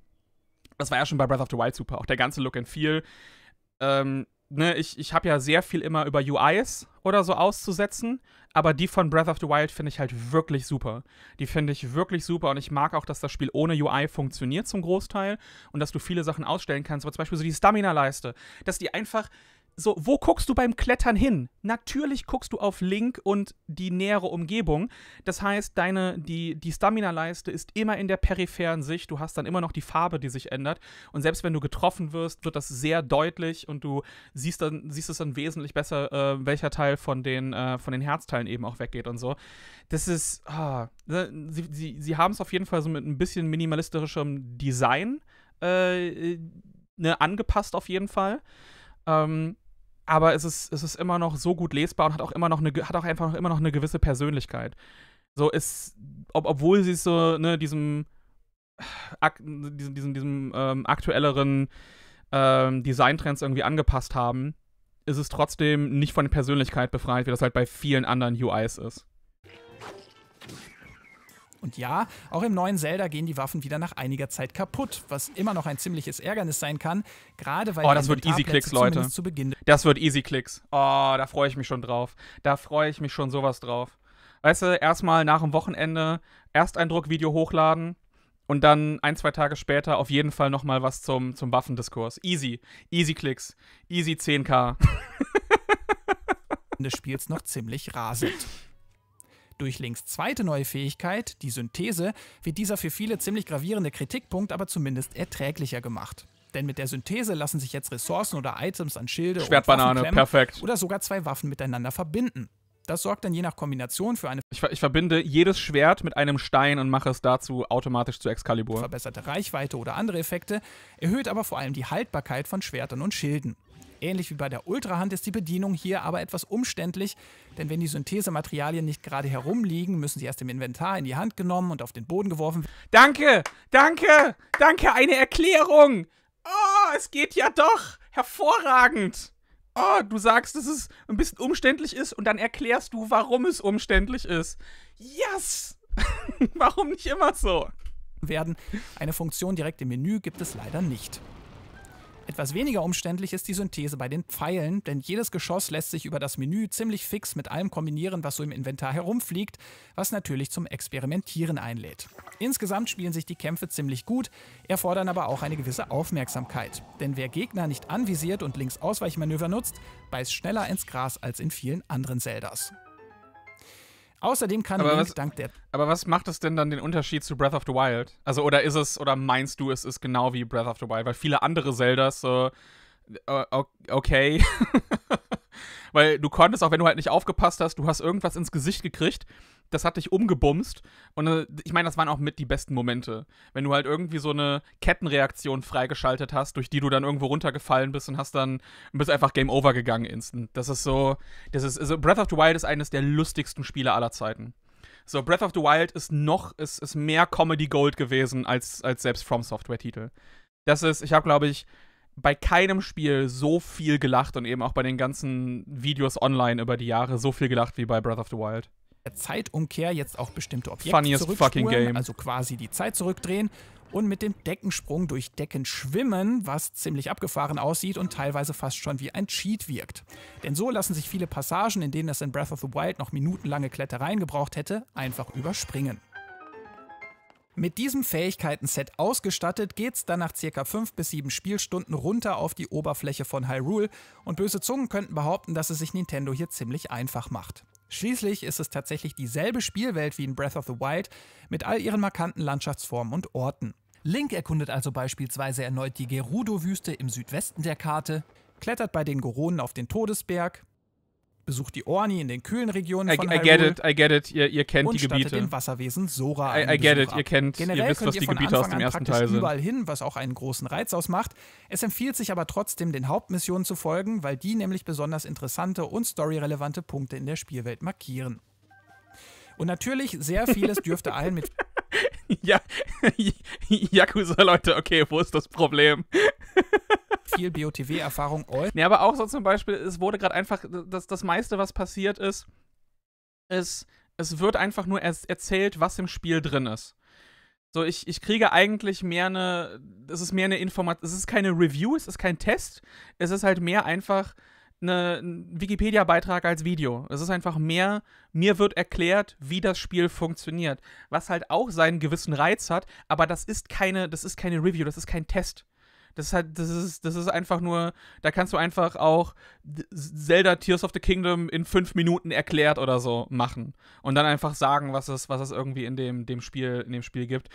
das war ja schon bei Breath of the Wild super, auch der ganze Look and Feel. Ähm, ne, ich, ich habe ja sehr viel immer über UIs oder so auszusetzen, aber die von Breath of the Wild finde ich halt wirklich super. Die finde ich wirklich super und ich mag auch, dass das Spiel ohne UI funktioniert zum Großteil und dass du viele Sachen ausstellen kannst, aber zum Beispiel so die Stamina-Leiste, dass die einfach so, wo guckst du beim Klettern hin? Natürlich guckst du auf Link und die nähere Umgebung. Das heißt, deine, die, die Stamina-Leiste ist immer in der peripheren Sicht. Du hast dann immer noch die Farbe, die sich ändert. Und selbst wenn du getroffen wirst, wird das sehr deutlich und du siehst, dann, siehst es dann wesentlich besser, äh, welcher Teil von den, äh, von den Herzteilen eben auch weggeht und so. Das ist. Ah, ne, sie sie, sie haben es auf jeden Fall so mit ein bisschen minimalistischem Design äh, äh ne, angepasst, auf jeden Fall. Ähm, aber es ist, es ist immer noch so gut lesbar und hat auch immer noch eine, hat auch einfach noch immer noch eine gewisse Persönlichkeit. So ist, ob, obwohl sie so, ne, diesem, ak, diesem, diesem, diesem ähm, aktuelleren ähm, Designtrends irgendwie angepasst haben, ist es trotzdem nicht von der Persönlichkeit befreit, wie das halt bei vielen anderen UIs ist. Und ja, auch im neuen Zelda gehen die Waffen wieder nach einiger Zeit kaputt, was immer noch ein ziemliches Ärgernis sein kann, gerade weil Oh, das wird Easy Klicks, Leute. Zu Beginn das wird Easy Klicks. Oh, da freue ich mich schon drauf. Da freue ich mich schon sowas drauf. Weißt du, erstmal nach dem Wochenende Ersteindruck-Video hochladen, und dann ein, zwei Tage später auf jeden Fall nochmal was zum, zum Waffendiskurs. Easy. Easy Klicks. Easy 10k. des Spiels noch ziemlich rasend. Durch Links zweite neue Fähigkeit, die Synthese, wird dieser für viele ziemlich gravierende Kritikpunkt aber zumindest erträglicher gemacht. Denn mit der Synthese lassen sich jetzt Ressourcen oder Items an Schilde Schwertbanane, perfekt. oder sogar zwei Waffen miteinander verbinden. Das sorgt dann je nach Kombination für eine. Ich, ich, verbinde jedes Schwert mit einem Stein und mache es dazu automatisch zu Excalibur. Verbesserte Reichweite oder andere Effekte, erhöht aber vor allem die Haltbarkeit von Schwertern und Schilden. Ähnlich wie bei der Ultrahand ist die Bedienung hier aber etwas umständlich, denn wenn die Synthesematerialien nicht gerade herumliegen, müssen sie erst im Inventar in die Hand genommen und auf den Boden geworfen werden. Danke, danke, danke, eine Erklärung. Oh, es geht ja doch. Hervorragend. Oh, du sagst, dass es ein bisschen umständlich ist und dann erklärst du, warum es umständlich ist. Yes! warum nicht immer so? werden. Eine Funktion direkt im Menü gibt es leider nicht. Etwas weniger umständlich ist die Synthese bei den Pfeilen, denn jedes Geschoss lässt sich über das Menü ziemlich fix mit allem kombinieren, was so im Inventar herumfliegt, was natürlich zum Experimentieren einlädt. Insgesamt spielen sich die Kämpfe ziemlich gut, erfordern aber auch eine gewisse Aufmerksamkeit. Denn wer Gegner nicht anvisiert und links Ausweichmanöver nutzt, beißt schneller ins Gras als in vielen anderen Zeldas. Außerdem kann aber Link was, dank der. Aber was macht es denn dann den Unterschied zu Breath of the Wild? Also, oder ist es, oder meinst du, es ist genau wie Breath of the Wild? Weil viele andere Zeldas so. Äh, äh okay. Weil du konntest, auch wenn du halt nicht aufgepasst hast, du hast irgendwas ins Gesicht gekriegt das hat dich umgebumst. Und äh, ich meine, das waren auch mit die besten Momente. Wenn du halt irgendwie so eine Kettenreaktion freigeschaltet hast, durch die du dann irgendwo runtergefallen bist und hast dann bist einfach Game Over gegangen instant. Das ist so, das ist, also Breath of the Wild ist eines der lustigsten Spiele aller Zeiten. So, Breath of the Wild ist noch, ist, ist mehr Comedy Gold gewesen als, als selbst From Software-Titel. Das ist, ich habe, glaube ich, bei keinem Spiel so viel gelacht und eben auch bei den ganzen Videos online über die Jahre so viel gelacht wie bei Breath of the Wild. Zeitumkehr jetzt auch bestimmte Objekte Funniest fucking game. also quasi die Zeit zurückdrehen und mit dem Deckensprung durch Decken schwimmen, was ziemlich abgefahren aussieht und teilweise fast schon wie ein Cheat wirkt. Denn so lassen sich viele Passagen, in denen es in Breath of the Wild noch minutenlange Klettereien gebraucht hätte, einfach überspringen. Mit diesem Fähigkeiten-Set ausgestattet geht's dann nach ca. 5 bis 7 Spielstunden runter auf die Oberfläche von Hyrule und böse Zungen könnten behaupten, dass es sich Nintendo hier ziemlich einfach macht. Schließlich ist es tatsächlich dieselbe Spielwelt wie in Breath of the Wild mit all ihren markanten Landschaftsformen und Orten. Link erkundet also beispielsweise erneut die Gerudo-Wüste im Südwesten der Karte, klettert bei den Goronen auf den Todesberg, Besucht die Orni in den kühlen Regionen I, von I, I get it, I get it. Ihr, ihr kennt und die Gebiete. den Wasserwesen Sora I, I get it, ab. ihr kennt, Generell ihr wisst, was die Gebiete aus dem ersten Teil sind. überall hin, was auch einen großen Reiz ausmacht. Es empfiehlt sich aber trotzdem, den Hauptmissionen zu folgen, weil die nämlich besonders interessante und storyrelevante Punkte in der Spielwelt markieren. Und natürlich, sehr vieles dürfte allen mit. ja, Yakuza-Leute, okay, wo ist das Problem? viel BOTW-Erfahrung. Nee, aber auch so zum Beispiel, es wurde gerade einfach, das, das meiste, was passiert ist, ist, es wird einfach nur er erzählt, was im Spiel drin ist. So, ich, ich kriege eigentlich mehr eine, es ist mehr eine Information, es ist keine Review, es ist kein Test, es ist halt mehr einfach eine, ein Wikipedia-Beitrag als Video. Es ist einfach mehr, mir wird erklärt, wie das Spiel funktioniert. Was halt auch seinen gewissen Reiz hat, aber das ist keine, das ist keine Review, das ist kein Test. Das ist halt, das ist, das ist einfach nur, da kannst du einfach auch Zelda Tears of the Kingdom in fünf Minuten erklärt oder so machen. Und dann einfach sagen, was es, was es irgendwie in dem, dem Spiel, in dem Spiel gibt.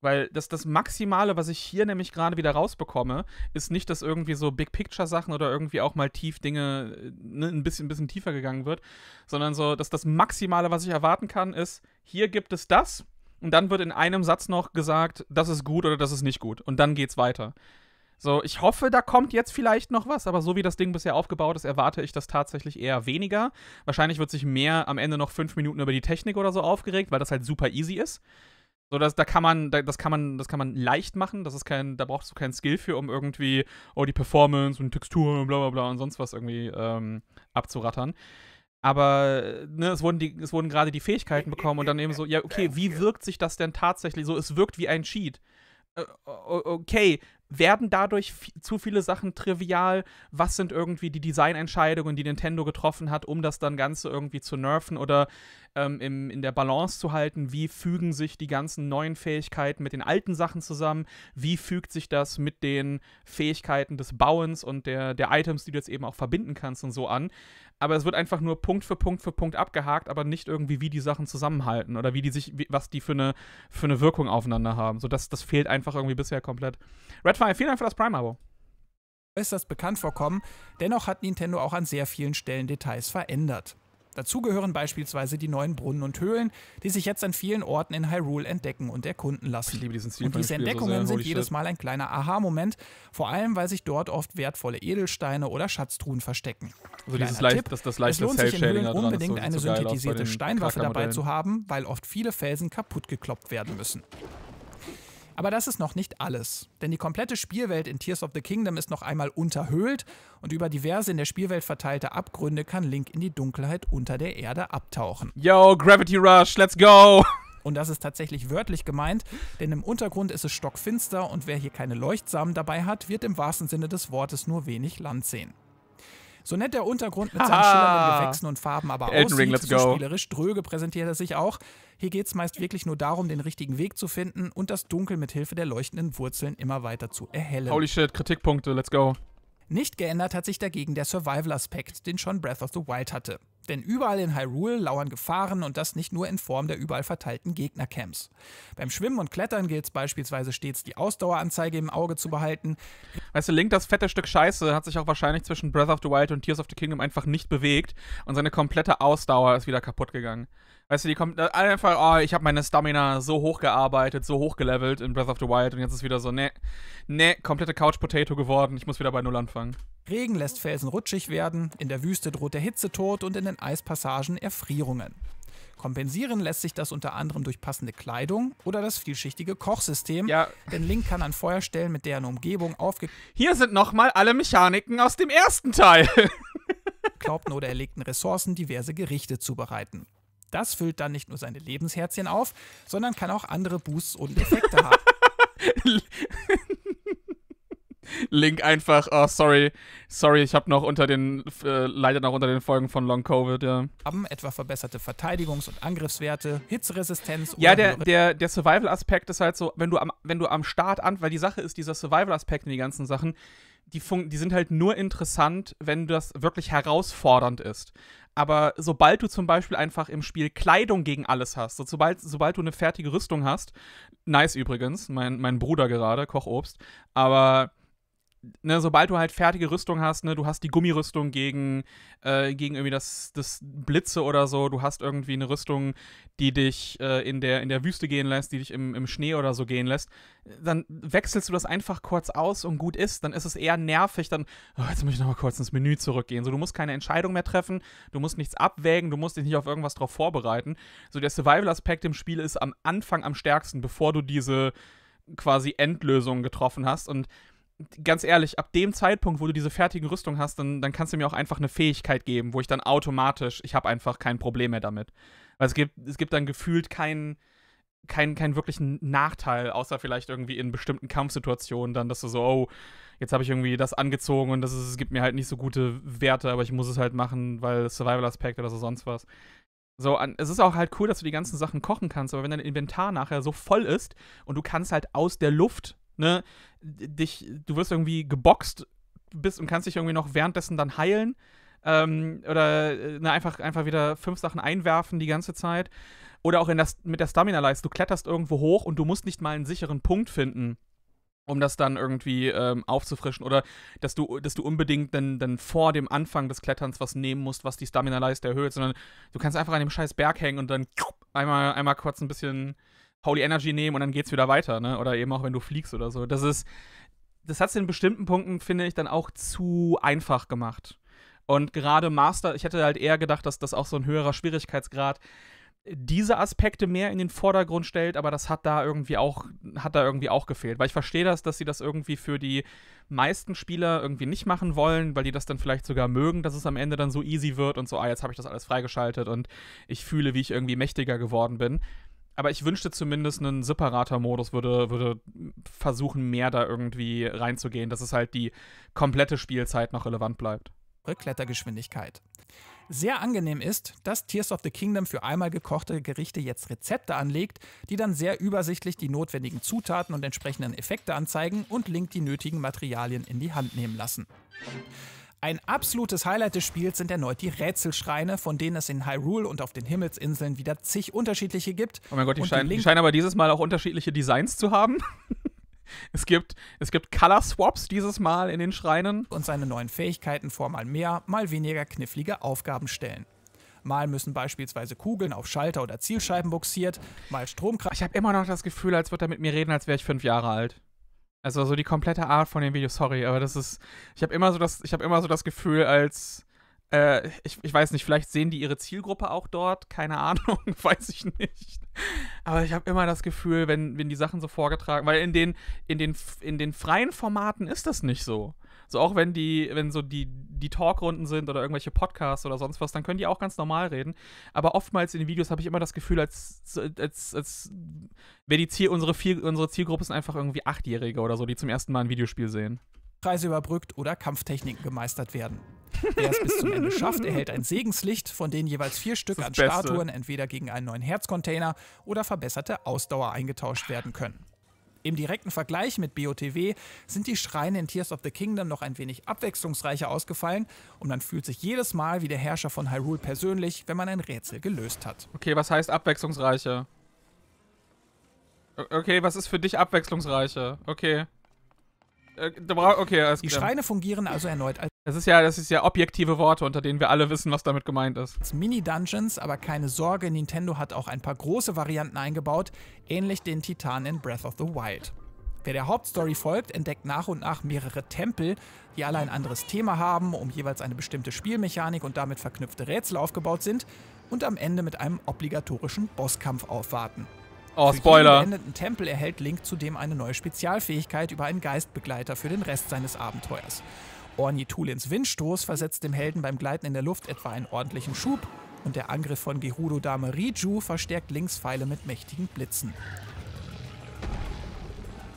Weil das, das Maximale, was ich hier nämlich gerade wieder rausbekomme, ist nicht, dass irgendwie so Big Picture-Sachen oder irgendwie auch mal tief Dinge äh, ne, ein, bisschen, ein bisschen tiefer gegangen wird, sondern so, dass das Maximale, was ich erwarten kann, ist, hier gibt es das und dann wird in einem Satz noch gesagt, das ist gut oder das ist nicht gut. Und dann geht's weiter. So, ich hoffe, da kommt jetzt vielleicht noch was, aber so wie das Ding bisher aufgebaut ist, erwarte ich das tatsächlich eher weniger. Wahrscheinlich wird sich mehr am Ende noch fünf Minuten über die Technik oder so aufgeregt, weil das halt super easy ist. So, das, da kann man, das kann man, das kann man leicht machen. Das ist kein, da brauchst du keinen Skill für, um irgendwie, oh, die Performance und Texturen und bla bla bla und sonst was irgendwie ähm, abzurattern. Aber ne, es wurden, es wurden gerade die Fähigkeiten bekommen und dann eben so, ja, okay, wie wirkt sich das denn tatsächlich so? Es wirkt wie ein Cheat äh, okay, werden dadurch zu viele Sachen trivial? Was sind irgendwie die Designentscheidungen, die Nintendo getroffen hat, um das dann Ganze irgendwie zu nerven oder ähm, im, in der Balance zu halten? Wie fügen sich die ganzen neuen Fähigkeiten mit den alten Sachen zusammen? Wie fügt sich das mit den Fähigkeiten des Bauens und der, der Items, die du jetzt eben auch verbinden kannst und so an? Aber es wird einfach nur Punkt für Punkt für Punkt abgehakt, aber nicht irgendwie, wie die Sachen zusammenhalten oder wie die sich, wie, was die für eine, für eine Wirkung aufeinander haben. So, das, das fehlt einfach irgendwie bisher komplett. Red Spotify, vielen Dank für das Prime-Abo. Ist das bekannt vorkommen, dennoch hat Nintendo auch an sehr vielen Stellen Details verändert. Dazu gehören beispielsweise die neuen Brunnen und Höhlen, die sich jetzt an vielen Orten in Hyrule entdecken und erkunden lassen. Ich liebe diesen Stil und diese Entdeckungen so sind jedes Mal ein kleiner Aha-Moment, vor allem weil sich dort oft wertvolle Edelsteine oder Schatztruhen verstecken. Also dieses Leicht, das, das leichte es lohnt sich in Höhlen unbedingt dran, so eine synthetisierte Steinwaffe dabei zu haben, weil oft viele Felsen kaputt gekloppt werden müssen. Aber das ist noch nicht alles, denn die komplette Spielwelt in Tears of the Kingdom ist noch einmal unterhöhlt und über diverse in der Spielwelt verteilte Abgründe kann Link in die Dunkelheit unter der Erde abtauchen. Yo, Gravity Rush, let's go! Und das ist tatsächlich wörtlich gemeint, denn im Untergrund ist es stockfinster und wer hier keine Leuchtsamen dabei hat, wird im wahrsten Sinne des Wortes nur wenig Land sehen. So nett der Untergrund mit seinen schillernden Gewächsen und Farben aber Elden aussieht, Ring, so spielerisch dröge präsentiert er sich auch. Hier geht es meist wirklich nur darum, den richtigen Weg zu finden und das Dunkel mit Hilfe der leuchtenden Wurzeln immer weiter zu erhellen. Holy shit, Kritikpunkte, let's go. Nicht geändert hat sich dagegen der Survival-Aspekt, den schon Breath of the Wild hatte. Denn überall in Hyrule lauern Gefahren und das nicht nur in Form der überall verteilten Gegnercamps. Beim Schwimmen und Klettern gilt es beispielsweise stets, die Ausdaueranzeige im Auge zu behalten. Weißt du, Link, das fette Stück Scheiße hat sich auch wahrscheinlich zwischen Breath of the Wild und Tears of the Kingdom einfach nicht bewegt und seine komplette Ausdauer ist wieder kaputt gegangen. Weißt du, die kommt äh, einfach, oh, ich habe meine Stamina so hochgearbeitet, so hochgelevelt in Breath of the Wild und jetzt ist wieder so, ne, ne, komplette Couch Potato geworden, ich muss wieder bei Null anfangen. Regen lässt Felsen rutschig werden, in der Wüste droht der Hitzetod und in den Eispassagen Erfrierungen. Kompensieren lässt sich das unter anderem durch passende Kleidung oder das vielschichtige Kochsystem. Ja. Denn Link kann an Feuerstellen mit deren Umgebung aufge... Hier sind nochmal alle Mechaniken aus dem ersten Teil. ...glaubten oder erlegten Ressourcen diverse Gerichte zubereiten. Das füllt dann nicht nur seine Lebensherzchen auf, sondern kann auch andere Boosts und Effekte haben. Link einfach, oh sorry, sorry, ich habe noch unter den, äh, leider noch unter den Folgen von Long Covid, ja. Haben etwa verbesserte Verteidigungs- und Angriffswerte, Hitzresistenz Ja, der, der, der Survival-Aspekt ist halt so, wenn du am, wenn du am Start an, weil die Sache ist, dieser Survival-Aspekt in die ganzen Sachen, die, Fun die sind halt nur interessant, wenn das wirklich herausfordernd ist. Aber sobald du zum Beispiel einfach im Spiel Kleidung gegen alles hast, so sobald, sobald du eine fertige Rüstung hast, nice übrigens, mein, mein Bruder gerade, Kochobst, aber Ne, sobald du halt fertige Rüstung hast, ne, du hast die Gummirüstung gegen, äh, gegen irgendwie das, das Blitze oder so, du hast irgendwie eine Rüstung, die dich äh, in, der, in der Wüste gehen lässt, die dich im, im Schnee oder so gehen lässt, dann wechselst du das einfach kurz aus und gut ist, dann ist es eher nervig, dann, oh, jetzt muss ich nochmal kurz ins Menü zurückgehen. So, du musst keine Entscheidung mehr treffen, du musst nichts abwägen, du musst dich nicht auf irgendwas drauf vorbereiten. So, der Survival-Aspekt im Spiel ist am Anfang am stärksten, bevor du diese quasi Endlösung getroffen hast und ganz ehrlich, ab dem Zeitpunkt, wo du diese fertigen Rüstung hast, dann, dann kannst du mir auch einfach eine Fähigkeit geben, wo ich dann automatisch, ich habe einfach kein Problem mehr damit. Weil es gibt, es gibt dann gefühlt keinen keinen kein wirklichen Nachteil, außer vielleicht irgendwie in bestimmten Kampfsituationen dann, dass du so, oh, jetzt habe ich irgendwie das angezogen und das ist, es gibt mir halt nicht so gute Werte, aber ich muss es halt machen, weil Survival-Aspekt oder so sonst was. So, an, es ist auch halt cool, dass du die ganzen Sachen kochen kannst, aber wenn dein Inventar nachher so voll ist und du kannst halt aus der Luft ne, dich, du wirst irgendwie geboxt bist und kannst dich irgendwie noch währenddessen dann heilen. Ähm, oder äh, ne, einfach, einfach wieder fünf Sachen einwerfen die ganze Zeit. Oder auch in das, mit der Stamina-Leiste, du kletterst irgendwo hoch und du musst nicht mal einen sicheren Punkt finden, um das dann irgendwie ähm, aufzufrischen. Oder dass du, dass du unbedingt dann, dann vor dem Anfang des Kletterns was nehmen musst, was die Stamina-Leiste erhöht, sondern du kannst einfach an dem scheiß Berg hängen und dann einmal, einmal kurz ein bisschen Holy Energy nehmen und dann geht's wieder weiter, ne? Oder eben auch, wenn du fliegst oder so. Das ist, das hat's in bestimmten Punkten, finde ich, dann auch zu einfach gemacht. Und gerade Master, ich hätte halt eher gedacht, dass das auch so ein höherer Schwierigkeitsgrad diese Aspekte mehr in den Vordergrund stellt, aber das hat da irgendwie auch, hat da irgendwie auch gefehlt. Weil ich verstehe das, dass sie das irgendwie für die meisten Spieler irgendwie nicht machen wollen, weil die das dann vielleicht sogar mögen, dass es am Ende dann so easy wird und so, ah, jetzt habe ich das alles freigeschaltet und ich fühle, wie ich irgendwie mächtiger geworden bin. Aber ich wünschte zumindest, ein separater Modus würde, würde versuchen, mehr da irgendwie reinzugehen, dass es halt die komplette Spielzeit noch relevant bleibt. Rückklettergeschwindigkeit. Sehr angenehm ist, dass Tears of the Kingdom für einmal gekochte Gerichte jetzt Rezepte anlegt, die dann sehr übersichtlich die notwendigen Zutaten und entsprechenden Effekte anzeigen und Link die nötigen Materialien in die Hand nehmen lassen. Ein absolutes Highlight des Spiels sind erneut die Rätselschreine, von denen es in Hyrule und auf den Himmelsinseln wieder zig unterschiedliche gibt. Oh mein Gott, die, scheinen, die scheinen aber dieses Mal auch unterschiedliche Designs zu haben. Es gibt, es gibt Color Swaps dieses Mal in den Schreinen. Und seine neuen Fähigkeiten vor mal mehr, mal weniger knifflige Aufgaben stellen. Mal müssen beispielsweise Kugeln auf Schalter oder Zielscheiben buxiert, mal Stromkraft. Ich habe immer noch das Gefühl, als würde er mit mir reden, als wäre ich fünf Jahre alt. Also so die komplette Art von dem Video, sorry, aber das ist. Ich habe immer so das, ich habe immer so das Gefühl, als äh, ich, ich weiß nicht, vielleicht sehen die ihre Zielgruppe auch dort, keine Ahnung, weiß ich nicht. Aber ich habe immer das Gefühl, wenn, wenn die Sachen so vorgetragen, weil in den, in den, in den freien Formaten ist das nicht so. So auch wenn die, wenn so die, die Talkrunden sind oder irgendwelche Podcasts oder sonst was, dann können die auch ganz normal reden. Aber oftmals in den Videos habe ich immer das Gefühl, als, als, als wäre die Ziel, unsere, Vier, unsere Zielgruppe sind einfach irgendwie Achtjährige oder so, die zum ersten Mal ein Videospiel sehen. Kreise überbrückt oder Kampftechniken gemeistert werden. Wer es bis zum Ende schafft, erhält ein Segenslicht, von denen jeweils vier Stück an Beste. Statuen entweder gegen einen neuen Herzcontainer oder verbesserte Ausdauer eingetauscht werden können. Im direkten Vergleich mit BOTW sind die Schreine in Tears of the Kingdom noch ein wenig abwechslungsreicher ausgefallen und man fühlt sich jedes Mal wie der Herrscher von Hyrule persönlich, wenn man ein Rätsel gelöst hat. Okay, was heißt abwechslungsreicher? Okay, was ist für dich abwechslungsreicher? Okay. Äh, okay, alles Die Schreine fungieren also erneut als. Das ist ja, das ist ja objektive Worte, unter denen wir alle wissen, was damit gemeint ist. Mini-Dungeons, aber keine Sorge, Nintendo hat auch ein paar große Varianten eingebaut, ähnlich den Titanen in Breath of the Wild. Wer der Hauptstory folgt, entdeckt nach und nach mehrere Tempel, die alle ein anderes Thema haben, um jeweils eine bestimmte Spielmechanik und damit verknüpfte Rätsel aufgebaut sind und am Ende mit einem obligatorischen Bosskampf aufwarten. Oh, für Spoiler. Jeden Tempel erhält Link zudem eine neue Spezialfähigkeit über einen Geistbegleiter für den Rest seines Abenteuers. Ornithulins Windstoß versetzt dem Helden beim Gleiten in der Luft etwa einen ordentlichen Schub und der Angriff von Gerudo Dame Riju verstärkt Links Pfeile mit mächtigen Blitzen.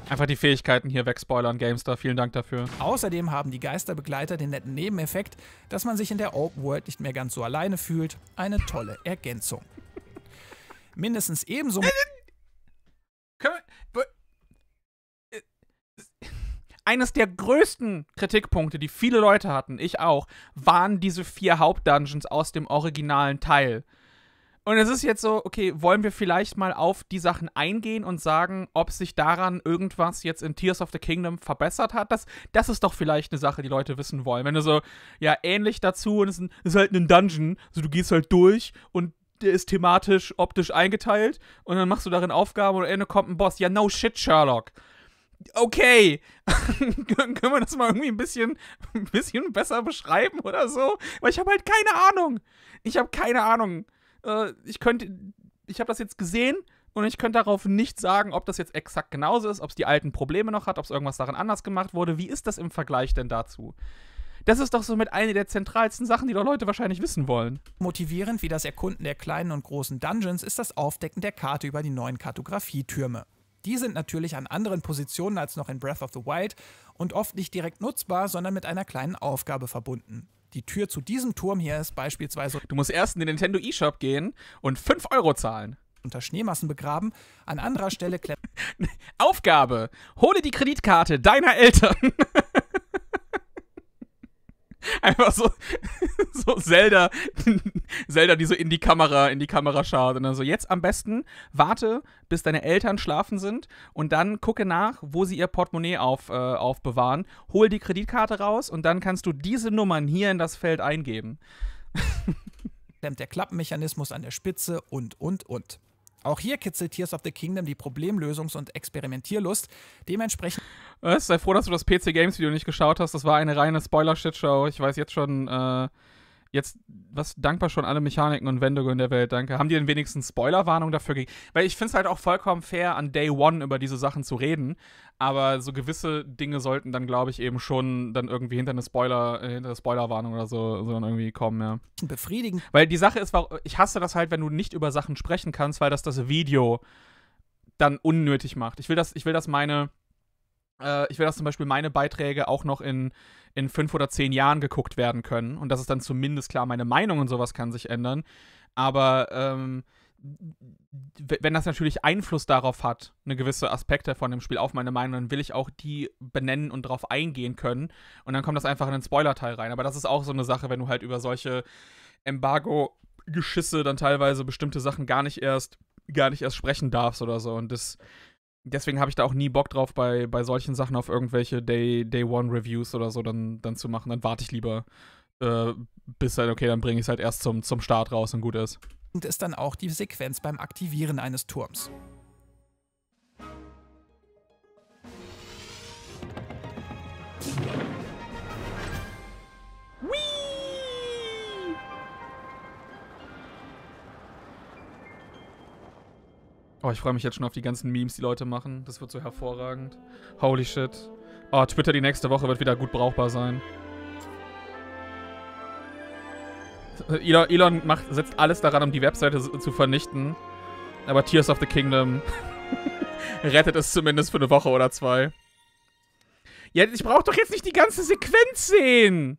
Einfach die Fähigkeiten hier wegspoilern, Gamestar. Vielen Dank dafür. Außerdem haben die Geisterbegleiter den netten Nebeneffekt, dass man sich in der Open World nicht mehr ganz so alleine fühlt. Eine tolle Ergänzung. Mindestens ebenso. Können äh, eines der größten Kritikpunkte, die viele Leute hatten, ich auch, waren diese vier Hauptdungeons aus dem originalen Teil. Und es ist jetzt so, okay, wollen wir vielleicht mal auf die Sachen eingehen und sagen, ob sich daran irgendwas jetzt in Tears of the Kingdom verbessert hat? Das, das ist doch vielleicht eine Sache, die Leute wissen wollen. Wenn du so, ja, ähnlich dazu und es ist halt ein Dungeon, so also du gehst halt durch und der ist thematisch, optisch eingeteilt und dann machst du darin Aufgaben und am Ende kommt ein Boss. Ja, no shit, Sherlock. Okay, können wir das mal irgendwie ein bisschen, ein bisschen besser beschreiben oder so? Weil ich habe halt keine Ahnung. Ich habe keine Ahnung. Äh, ich könnte, ich habe das jetzt gesehen und ich könnte darauf nicht sagen, ob das jetzt exakt genauso ist, ob es die alten Probleme noch hat, ob es irgendwas darin anders gemacht wurde. Wie ist das im Vergleich denn dazu? Das ist doch so mit einer der zentralsten Sachen, die doch Leute wahrscheinlich wissen wollen. Motivierend wie das Erkunden der kleinen und großen Dungeons ist das Aufdecken der Karte über die neuen Kartografietürme. Die sind natürlich an anderen Positionen als noch in Breath of the Wild und oft nicht direkt nutzbar, sondern mit einer kleinen Aufgabe verbunden. Die Tür zu diesem Turm hier ist beispielsweise. Du musst erst in den Nintendo eShop gehen und 5 Euro zahlen. Unter Schneemassen begraben, an anderer Stelle klemmt. Aufgabe! Hole die Kreditkarte deiner Eltern! Einfach so, so Zelda, Zelda, die so in die Kamera, in die Kamera schaut und dann so, jetzt am besten warte, bis deine Eltern schlafen sind und dann gucke nach, wo sie ihr Portemonnaie auf, äh, aufbewahren, hol die Kreditkarte raus und dann kannst du diese Nummern hier in das Feld eingeben. Klemmt der Klappenmechanismus an der Spitze und, und, und. Auch hier kitzelt Tears of the Kingdom die Problemlösungs- und Experimentierlust. Dementsprechend. Sei froh, dass du das PC Games Video nicht geschaut hast. Das war eine reine Spoiler-Shitshow. Ich weiß jetzt schon, äh, jetzt, was dankbar schon alle Mechaniken und Wendungen der Welt, danke. Haben die denn wenigstens Spoilerwarnung dafür gegeben? Weil ich finde es halt auch vollkommen fair, an Day One über diese Sachen zu reden. Aber so gewisse Dinge sollten dann, glaube ich, eben schon dann irgendwie hinter eine Spoiler, äh, hinter eine Spoilerwarnung oder so, so dann irgendwie kommen, ja. Befriedigen. Weil die Sache ist, ich hasse das halt, wenn du nicht über Sachen sprechen kannst, weil das das Video dann unnötig macht. Ich will, das, ich will, dass meine äh, ich will, dass zum Beispiel meine Beiträge auch noch in, in fünf oder zehn Jahren geguckt werden können. Und das ist dann zumindest klar, meine Meinung und sowas kann sich ändern. Aber ähm, wenn das natürlich Einfluss darauf hat, eine gewisse Aspekte von dem Spiel auf meine Meinung, dann will ich auch die benennen und darauf eingehen können. Und dann kommt das einfach in den Spoiler-Teil rein. Aber das ist auch so eine Sache, wenn du halt über solche Embargo-Geschisse dann teilweise bestimmte Sachen gar nicht erst, gar nicht erst sprechen darfst oder so. Und das deswegen habe ich da auch nie Bock drauf, bei, bei solchen Sachen auf irgendwelche Day, Day One Reviews oder so dann, dann zu machen. Dann warte ich lieber, äh, bis dann, okay, dann bringe ich es halt erst zum, zum Start raus und gut ist. Und ist dann auch die Sequenz beim Aktivieren eines Turms. Oh, ich freue mich jetzt schon auf die ganzen Memes, die Leute machen. Das wird so hervorragend. Holy shit. Oh, Twitter die nächste Woche wird wieder gut brauchbar sein. Elon macht, setzt alles daran, um die Webseite zu vernichten. Aber Tears of the Kingdom rettet es zumindest für eine Woche oder zwei. Ja, ich brauche doch jetzt nicht die ganze Sequenz sehen.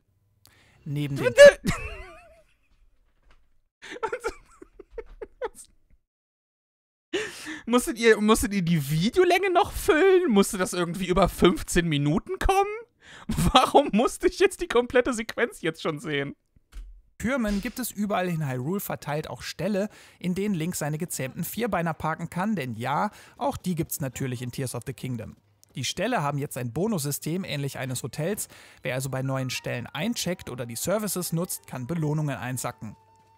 Neben dem... Und so Musstet ihr, musstet ihr die Videolänge noch füllen? Musste das irgendwie über 15 Minuten kommen? Warum musste ich jetzt die komplette Sequenz jetzt schon sehen? Türmen gibt es überall in Hyrule verteilt auch Ställe, in denen Link seine gezähmten Vierbeiner parken kann, denn ja, auch die gibt's natürlich in Tears of the Kingdom. Die Ställe haben jetzt ein Bonussystem ähnlich eines Hotels. Wer also bei neuen Stellen eincheckt oder die Services nutzt, kann Belohnungen einsacken.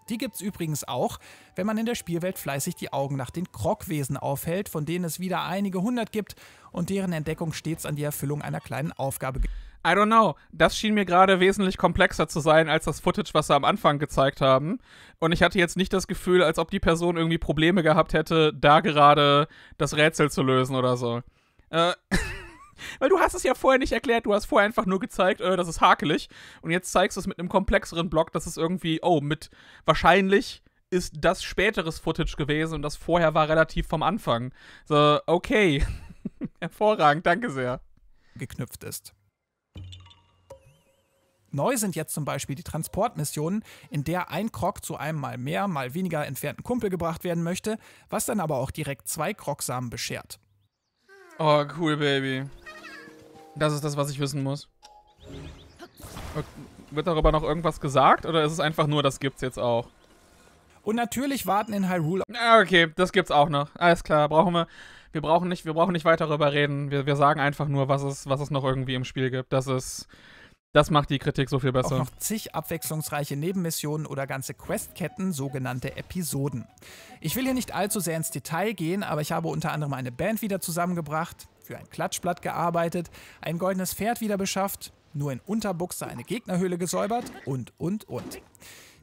Die gibt's übrigens auch, wenn man in der Spielwelt fleißig die Augen nach den Krogwesen aufhält, von denen es wieder einige hundert gibt und deren Entdeckung stets an die Erfüllung einer kleinen Aufgabe geht. I don't know. Das schien mir gerade wesentlich komplexer zu sein als das Footage, was sie am Anfang gezeigt haben. Und ich hatte jetzt nicht das Gefühl, als ob die Person irgendwie Probleme gehabt hätte, da gerade das Rätsel zu lösen oder so. Äh. Weil du hast es ja vorher nicht erklärt, du hast vorher einfach nur gezeigt, äh, das ist hakelig. Und jetzt zeigst du es mit einem komplexeren Block, dass es irgendwie, oh, mit wahrscheinlich ist das späteres Footage gewesen und das vorher war relativ vom Anfang. So, okay. Hervorragend, danke sehr. Geknüpft ist. Neu sind jetzt zum Beispiel die Transportmissionen, in der ein Krog zu einem mal mehr, mal weniger entfernten Kumpel gebracht werden möchte, was dann aber auch direkt zwei Krogsamen beschert. Oh, cool, Baby. Das ist das, was ich wissen muss. Wird darüber noch irgendwas gesagt? Oder ist es einfach nur, das gibt's jetzt auch? Und natürlich warten in Hyrule. Ah, okay, das gibt's auch noch. Alles klar, brauchen wir. Wir brauchen nicht, wir brauchen nicht weiter darüber reden. Wir, wir sagen einfach nur, was es, was es noch irgendwie im Spiel gibt. Das ist. Das macht die Kritik so viel besser. Auch noch zig abwechslungsreiche Nebenmissionen oder ganze Questketten, sogenannte Episoden. Ich will hier nicht allzu sehr ins Detail gehen, aber ich habe unter anderem eine Band wieder zusammengebracht, für ein Klatschblatt gearbeitet, ein goldenes Pferd wieder beschafft, nur in Unterbuchse eine Gegnerhöhle gesäubert und, und, und.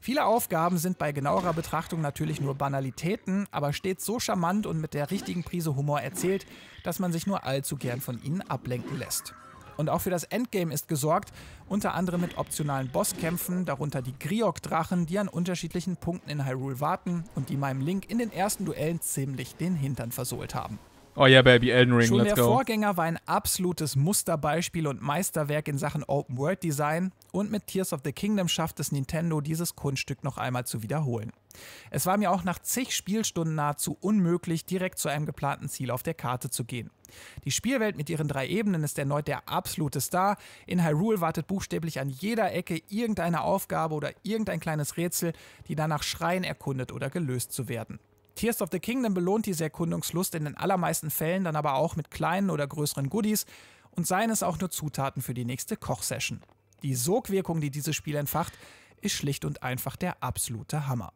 Viele Aufgaben sind bei genauerer Betrachtung natürlich nur Banalitäten, aber stets so charmant und mit der richtigen Prise Humor erzählt, dass man sich nur allzu gern von ihnen ablenken lässt. Und auch für das Endgame ist gesorgt, unter anderem mit optionalen Bosskämpfen, darunter die Griok-Drachen, die an unterschiedlichen Punkten in Hyrule warten und die meinem Link in den ersten Duellen ziemlich den Hintern versohlt haben. Oh yeah, Baby, Elden Ring, let's go. Der Vorgänger war ein absolutes Musterbeispiel und Meisterwerk in Sachen Open-World-Design und mit Tears of the Kingdom schafft es Nintendo, dieses Kunststück noch einmal zu wiederholen. Es war mir auch nach zig Spielstunden nahezu unmöglich, direkt zu einem geplanten Ziel auf der Karte zu gehen. Die Spielwelt mit ihren drei Ebenen ist erneut der absolute Star. In Hyrule wartet buchstäblich an jeder Ecke irgendeine Aufgabe oder irgendein kleines Rätsel, die danach schreien erkundet oder gelöst zu werden. Tears of the Kingdom belohnt diese Erkundungslust in den allermeisten Fällen dann aber auch mit kleinen oder größeren Goodies und seien es auch nur Zutaten für die nächste Kochsession. Die Sogwirkung, die dieses Spiel entfacht, ist schlicht und einfach der absolute Hammer.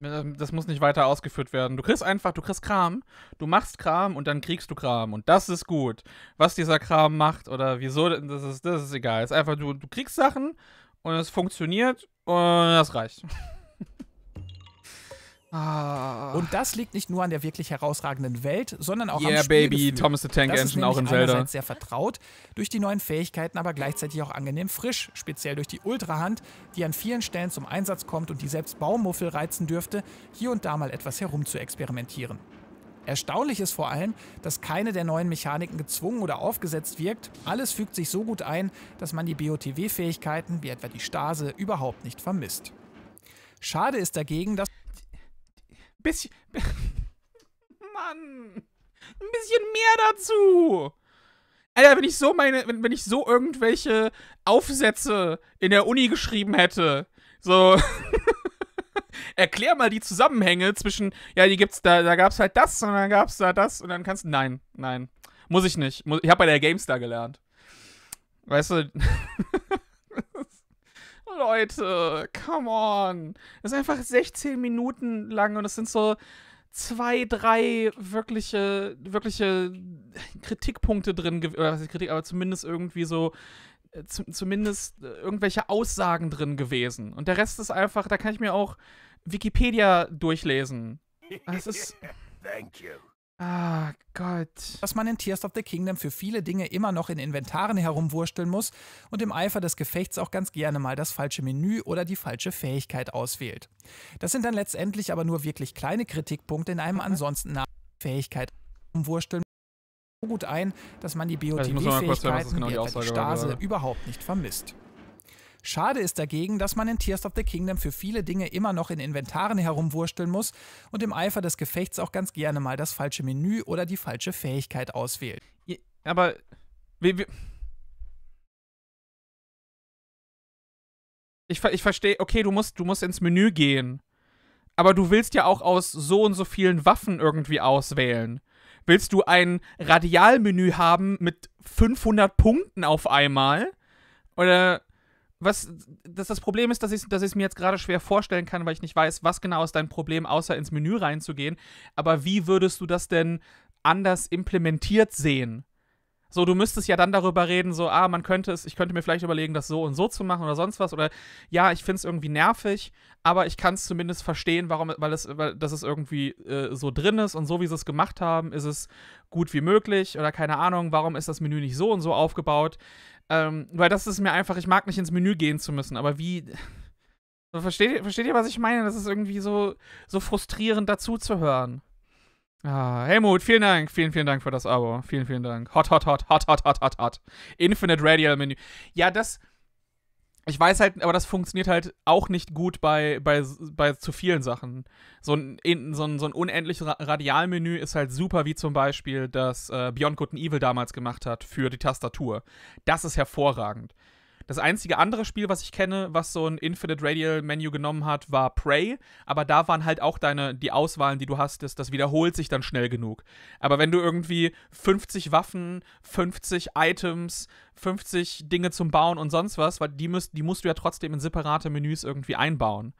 Das muss nicht weiter ausgeführt werden. Du kriegst einfach, du kriegst Kram, du machst Kram und dann kriegst du Kram. Und das ist gut. Was dieser Kram macht oder wieso, das ist, das ist egal. Es ist einfach, du, du kriegst Sachen und es funktioniert und das reicht. Ah. Und das liegt nicht nur an der wirklich herausragenden Welt, sondern auch yeah, am Spielgefühl. Baby, Thomas the Tank das Engine auch in Zelda. sehr vertraut, durch die neuen Fähigkeiten aber gleichzeitig auch angenehm frisch, speziell durch die Ultrahand, die an vielen Stellen zum Einsatz kommt und die selbst Baumuffel reizen dürfte, hier und da mal etwas herum zu experimentieren. Erstaunlich ist vor allem, dass keine der neuen Mechaniken gezwungen oder aufgesetzt wirkt. Alles fügt sich so gut ein, dass man die BOTW-Fähigkeiten, wie etwa die Stase, überhaupt nicht vermisst. Schade ist dagegen, dass bisschen. Mann! Ein bisschen mehr dazu! Alter, wenn ich so meine, wenn, wenn ich so irgendwelche Aufsätze in der Uni geschrieben hätte, so. Erklär mal die Zusammenhänge zwischen, ja, die gibt's, da, da gab's halt das und dann gab's da das und dann kannst du. Nein, nein. Muss ich nicht. Ich habe bei der GameStar gelernt. Weißt du? Leute, come on. Das ist einfach 16 Minuten lang und es sind so zwei, drei wirkliche, wirkliche Kritikpunkte drin, oder was ist Kritik, aber zumindest irgendwie so, äh, zumindest äh, irgendwelche Aussagen drin gewesen. Und der Rest ist einfach, da kann ich mir auch Wikipedia durchlesen. Es ist. Thank you. Ah, Gott. Dass man in Tears of the Kingdom für viele Dinge immer noch in Inventaren herumwursteln muss und im Eifer des Gefechts auch ganz gerne mal das falsche Menü oder die falsche Fähigkeit auswählt. Das sind dann letztendlich aber nur wirklich kleine Kritikpunkte in einem mhm. ansonsten nach Fähigkeit herumwurschteln so gut ein, dass man die BOTW-Fähigkeiten also genau die, die Stase überhaupt nicht vermisst. Schade ist dagegen, dass man in Tears of the Kingdom für viele Dinge immer noch in Inventaren herumwursteln muss und im Eifer des Gefechts auch ganz gerne mal das falsche Menü oder die falsche Fähigkeit auswählt. Aber. Wie, wie ich, ich verstehe, okay, du musst, du musst ins Menü gehen. Aber du willst ja auch aus so und so vielen Waffen irgendwie auswählen. Willst du ein Radialmenü haben mit 500 Punkten auf einmal? Oder was das, das Problem ist, dass ich es mir jetzt gerade schwer vorstellen kann, weil ich nicht weiß, was genau ist dein Problem, außer ins Menü reinzugehen. Aber wie würdest du das denn anders implementiert sehen? So, du müsstest ja dann darüber reden, so, ah, man könnte es, ich könnte mir vielleicht überlegen, das so und so zu machen oder sonst was. Oder ja, ich finde es irgendwie nervig, aber ich kann es zumindest verstehen, warum, weil es, weil das es irgendwie äh, so drin ist und so wie sie es gemacht haben, ist es gut wie möglich oder keine Ahnung, warum ist das Menü nicht so und so aufgebaut. Ähm, weil das ist mir einfach, ich mag nicht ins Menü gehen zu müssen, aber wie. versteht, versteht ihr, was ich meine? Das ist irgendwie so, so frustrierend dazu zu hören. Ah, Helmut, vielen Dank, vielen, vielen Dank für das Abo. Vielen, vielen Dank. Hot, hot, hot, hot, hot, hot, hot, hot. Infinite Radial Menü. Ja, das, ich weiß halt, aber das funktioniert halt auch nicht gut bei, bei, bei zu vielen Sachen. So ein, so ein, so ein unendliches Radialmenü ist halt super, wie zum Beispiel das äh, Beyond Good and Evil damals gemacht hat für die Tastatur. Das ist hervorragend. Das einzige andere Spiel, was ich kenne, was so ein Infinite Radial Menu genommen hat, war Prey. Aber da waren halt auch deine, die Auswahlen, die du hast, das, wiederholt sich dann schnell genug. Aber wenn du irgendwie 50 Waffen, 50 Items, 50 Dinge zum Bauen und sonst was, weil die, müsst, die musst du ja trotzdem in separate Menüs irgendwie einbauen.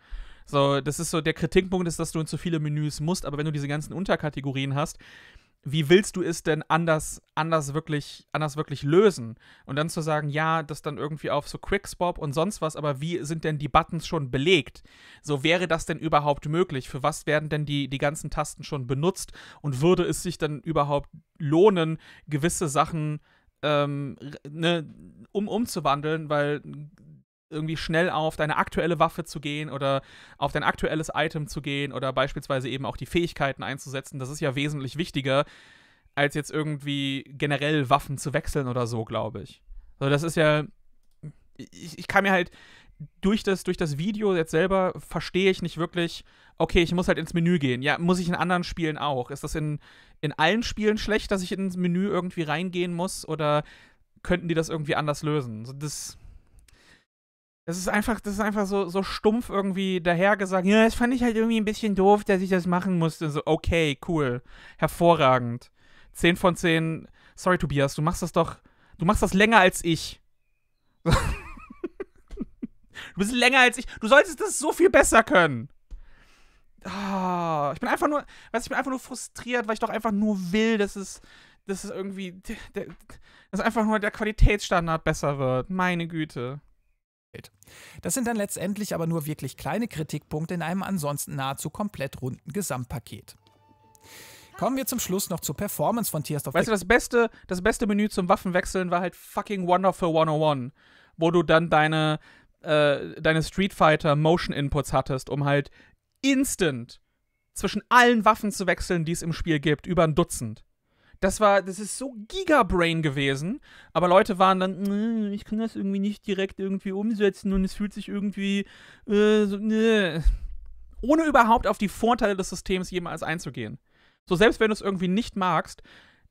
So, das ist so der Kritikpunkt ist, dass du in zu viele Menüs musst, aber wenn du diese ganzen Unterkategorien hast, wie willst du es denn anders, anders wirklich, anders wirklich lösen? Und dann zu sagen, ja, das dann irgendwie auf so Quickswap und sonst was, aber wie sind denn die Buttons schon belegt? So wäre das denn überhaupt möglich? Für was werden denn die, die ganzen Tasten schon benutzt? Und würde es sich dann überhaupt lohnen, gewisse Sachen ähm, ne, um umzuwandeln, weil irgendwie schnell auf deine aktuelle Waffe zu gehen oder auf dein aktuelles Item zu gehen oder beispielsweise eben auch die Fähigkeiten einzusetzen, das ist ja wesentlich wichtiger, als jetzt irgendwie generell Waffen zu wechseln oder so, glaube ich. Also das ist ja. Ich, ich kann mir halt durch das, durch das Video jetzt selber verstehe ich nicht wirklich, okay, ich muss halt ins Menü gehen. Ja, muss ich in anderen Spielen auch? Ist das in, in allen Spielen schlecht, dass ich ins Menü irgendwie reingehen muss? Oder könnten die das irgendwie anders lösen? das das ist einfach, das ist einfach so, so stumpf irgendwie dahergesagt. Ja, das fand ich halt irgendwie ein bisschen doof, dass ich das machen musste. So, okay, cool. Hervorragend. 10 von 10. Sorry, Tobias, du machst das doch. Du machst das länger als ich. du bist länger als ich. Du solltest das so viel besser können. Oh, ich bin einfach nur, weiß ich bin einfach nur frustriert, weil ich doch einfach nur will, dass es, dass es irgendwie, dass einfach nur der Qualitätsstandard besser wird. Meine Güte. Das sind dann letztendlich aber nur wirklich kleine Kritikpunkte in einem ansonsten nahezu komplett runden Gesamtpaket. Kommen wir zum Schluss noch zur Performance von Tears of the Weißt du, das beste, das beste Menü zum Waffenwechseln war halt fucking Wonderful 101, wo du dann deine, äh, deine Street Fighter Motion Inputs hattest, um halt instant zwischen allen Waffen zu wechseln, die es im Spiel gibt, über ein Dutzend das war, das ist so Gigabrain gewesen, aber Leute waren dann, äh, ich kann das irgendwie nicht direkt irgendwie umsetzen und es fühlt sich irgendwie äh, so, nö. Ne. ohne überhaupt auf die Vorteile des Systems jemals einzugehen. So selbst wenn du es irgendwie nicht magst,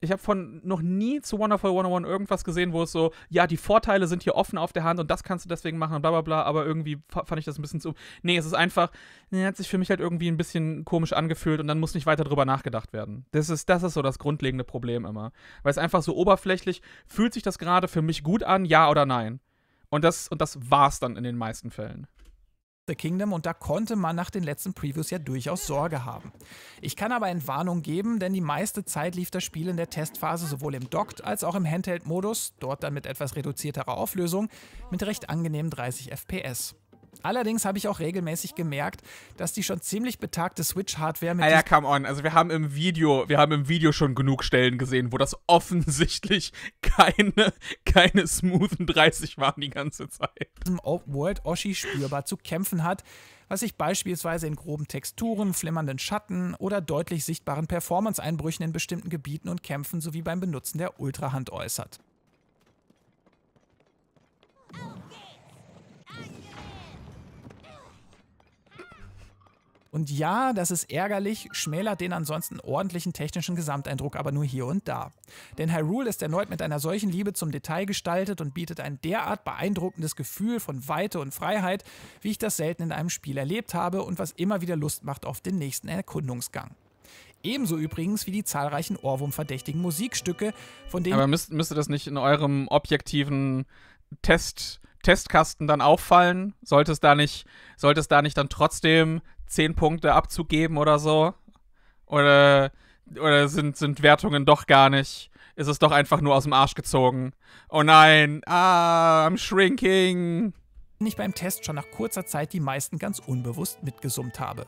ich habe von noch nie zu Wonderful 101 irgendwas gesehen, wo es so, ja, die Vorteile sind hier offen auf der Hand und das kannst du deswegen machen und bla bla bla, aber irgendwie fand ich das ein bisschen zu. Nee, es ist einfach, nee, hat sich für mich halt irgendwie ein bisschen komisch angefühlt und dann muss nicht weiter drüber nachgedacht werden. Das ist, das ist so das grundlegende Problem immer. Weil es einfach so oberflächlich, fühlt sich das gerade für mich gut an, ja oder nein? Und das, und das war's dann in den meisten Fällen the Kingdom und da konnte man nach den letzten Previews ja durchaus Sorge haben. Ich kann aber Entwarnung geben, denn die meiste Zeit lief das Spiel in der Testphase sowohl im Docked als auch im Handheld-Modus, dort dann mit etwas reduzierterer Auflösung, mit recht angenehmen 30 FPS. Allerdings habe ich auch regelmäßig gemerkt, dass die schon ziemlich betagte Switch-Hardware mit. Naja, come on. Also wir haben im Video, wir haben im Video schon genug Stellen gesehen, wo das offensichtlich keine, keine smoothen 30 waren die ganze Zeit. Im World Oshi spürbar zu kämpfen hat, was sich beispielsweise in groben Texturen, flimmernden Schatten oder deutlich sichtbaren Performance-Einbrüchen in bestimmten Gebieten und Kämpfen sowie beim Benutzen der Ultrahand äußert. Und ja, das ist ärgerlich, schmälert den ansonsten ordentlichen technischen Gesamteindruck aber nur hier und da. Denn Hyrule ist erneut mit einer solchen Liebe zum Detail gestaltet und bietet ein derart beeindruckendes Gefühl von Weite und Freiheit, wie ich das selten in einem Spiel erlebt habe und was immer wieder Lust macht auf den nächsten Erkundungsgang. Ebenso übrigens wie die zahlreichen Ohrwurm-verdächtigen Musikstücke, von denen. Aber müsst, müsste das nicht in eurem objektiven Test Testkasten dann auffallen? Sollte es da nicht, sollte es da nicht dann trotzdem 10 Punkte abzugeben oder so? Oder, oder sind, sind Wertungen doch gar nicht? Ist es doch einfach nur aus dem Arsch gezogen? Oh nein, ah, I'm shrinking. Wenn Ich beim Test schon nach kurzer Zeit die meisten ganz unbewusst mitgesummt habe.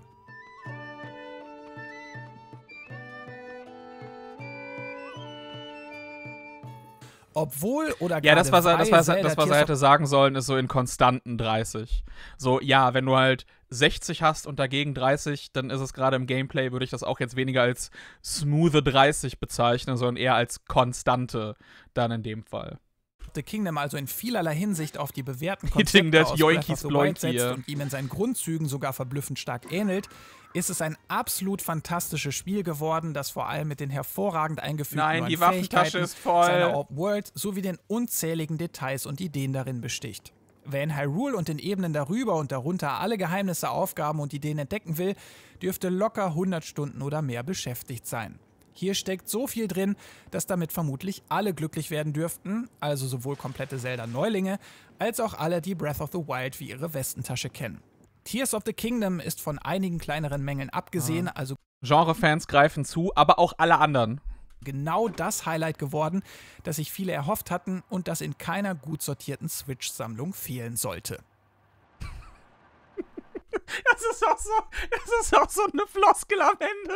Obwohl oder Ja, das, was, er, das, was, das, was er hätte sagen sollen, ist so in konstanten 30. So, ja, wenn du halt 60 hast und dagegen 30, dann ist es gerade im Gameplay, würde ich das auch jetzt weniger als smooth 30 bezeichnen, sondern eher als konstante dann in dem Fall. The Kingdom also in vielerlei Hinsicht auf die bewährten Konzepte aus Breath of the Wild setzt und ihm in seinen Grundzügen sogar verblüffend stark ähnelt, ist es ein absolut fantastisches Spiel geworden, das vor allem mit den hervorragend eingeführten Nein, die Waffentasche ist voll. seiner Open World sowie den unzähligen Details und Ideen darin besticht. Wer in Hyrule und den Ebenen darüber und darunter alle Geheimnisse, Aufgaben und Ideen entdecken will, dürfte locker 100 Stunden oder mehr beschäftigt sein. Hier steckt so viel drin, dass damit vermutlich alle glücklich werden dürften, also sowohl komplette Zelda-Neulinge, als auch alle, die Breath of the Wild wie ihre Westentasche kennen. Tears of the Kingdom ist von einigen kleineren Mängeln abgesehen, ah. also Genrefans greifen zu, aber auch alle anderen. Genau das Highlight geworden, das sich viele erhofft hatten und das in keiner gut sortierten Switch-Sammlung fehlen sollte. Das ist auch so, das ist auch so eine Floskel am Ende.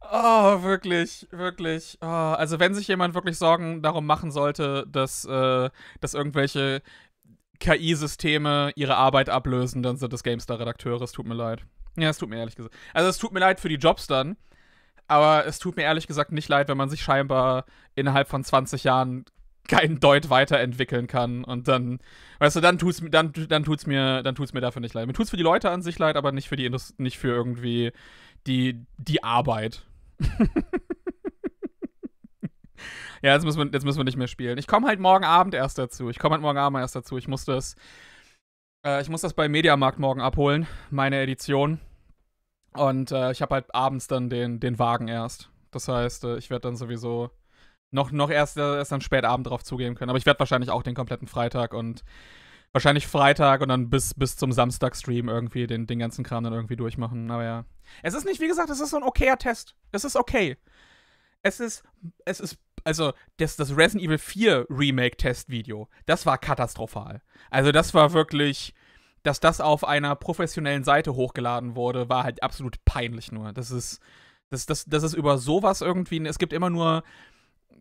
Oh, wirklich, wirklich. Oh, also wenn sich jemand wirklich Sorgen darum machen sollte, dass, äh, dass irgendwelche KI-Systeme ihre Arbeit ablösen, dann sind es GameStar-Redakteure. Es tut mir leid. Ja, es tut mir ehrlich gesagt. Also es tut mir leid für die Jobs dann, aber es tut mir ehrlich gesagt nicht leid, wenn man sich scheinbar innerhalb von 20 Jahren keinen Deut weiterentwickeln kann und dann, weißt du, dann tut's, dann, dann tut's mir, mir dafür nicht leid. Mir tut es für die Leute an sich leid, aber nicht für die Indust nicht für irgendwie die, die Arbeit. ja, jetzt müssen, wir, jetzt müssen wir nicht mehr spielen. Ich komme halt morgen Abend erst dazu. Ich komme halt morgen Abend erst dazu. Ich muss das, äh, ich muss das bei Mediamarkt morgen abholen, meine Edition. Und äh, ich habe halt abends dann den, den Wagen erst. Das heißt, äh, ich werde dann sowieso noch, noch erst, äh, erst dann spät Abend drauf zugeben können. Aber ich werde wahrscheinlich auch den kompletten Freitag und wahrscheinlich Freitag und dann bis, bis zum Samstag-Stream irgendwie den, den ganzen Kram dann irgendwie durchmachen. Aber ja. Es ist nicht, wie gesagt, es ist so ein okayer Test. Es ist okay. Es ist, es ist also das, das Resident Evil 4 remake Test Video, das war katastrophal. Also das war wirklich, dass das auf einer professionellen Seite hochgeladen wurde, war halt absolut peinlich nur. Das ist, das, das, das ist über sowas irgendwie, es gibt immer nur,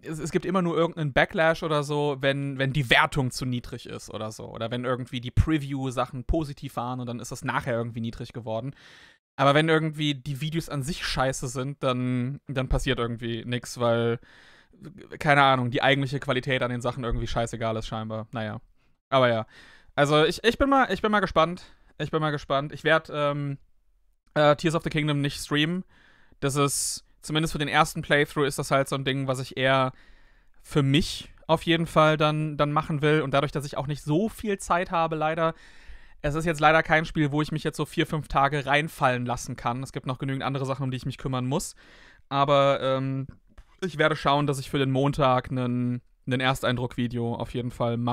es, es, gibt immer nur irgendeinen Backlash oder so, wenn, wenn die Wertung zu niedrig ist oder so. Oder wenn irgendwie die Preview-Sachen positiv waren und dann ist das nachher irgendwie niedrig geworden. Aber wenn irgendwie die Videos an sich scheiße sind, dann, dann passiert irgendwie nichts, weil keine Ahnung, die eigentliche Qualität an den Sachen irgendwie scheißegal ist scheinbar. Naja. Aber ja. Also ich, ich bin mal, ich bin mal gespannt. Ich bin mal gespannt. Ich werde ähm, äh, Tears of the Kingdom nicht streamen. Das ist, zumindest für den ersten Playthrough ist das halt so ein Ding, was ich eher für mich auf jeden Fall dann, dann machen will. Und dadurch, dass ich auch nicht so viel Zeit habe, leider, es ist jetzt leider kein Spiel, wo ich mich jetzt so vier, fünf Tage reinfallen lassen kann. Es gibt noch genügend andere Sachen, um die ich mich kümmern muss. Aber ähm, ich werde schauen, dass ich für den Montag ein einen Ersteindruck-Video auf jeden Fall mache.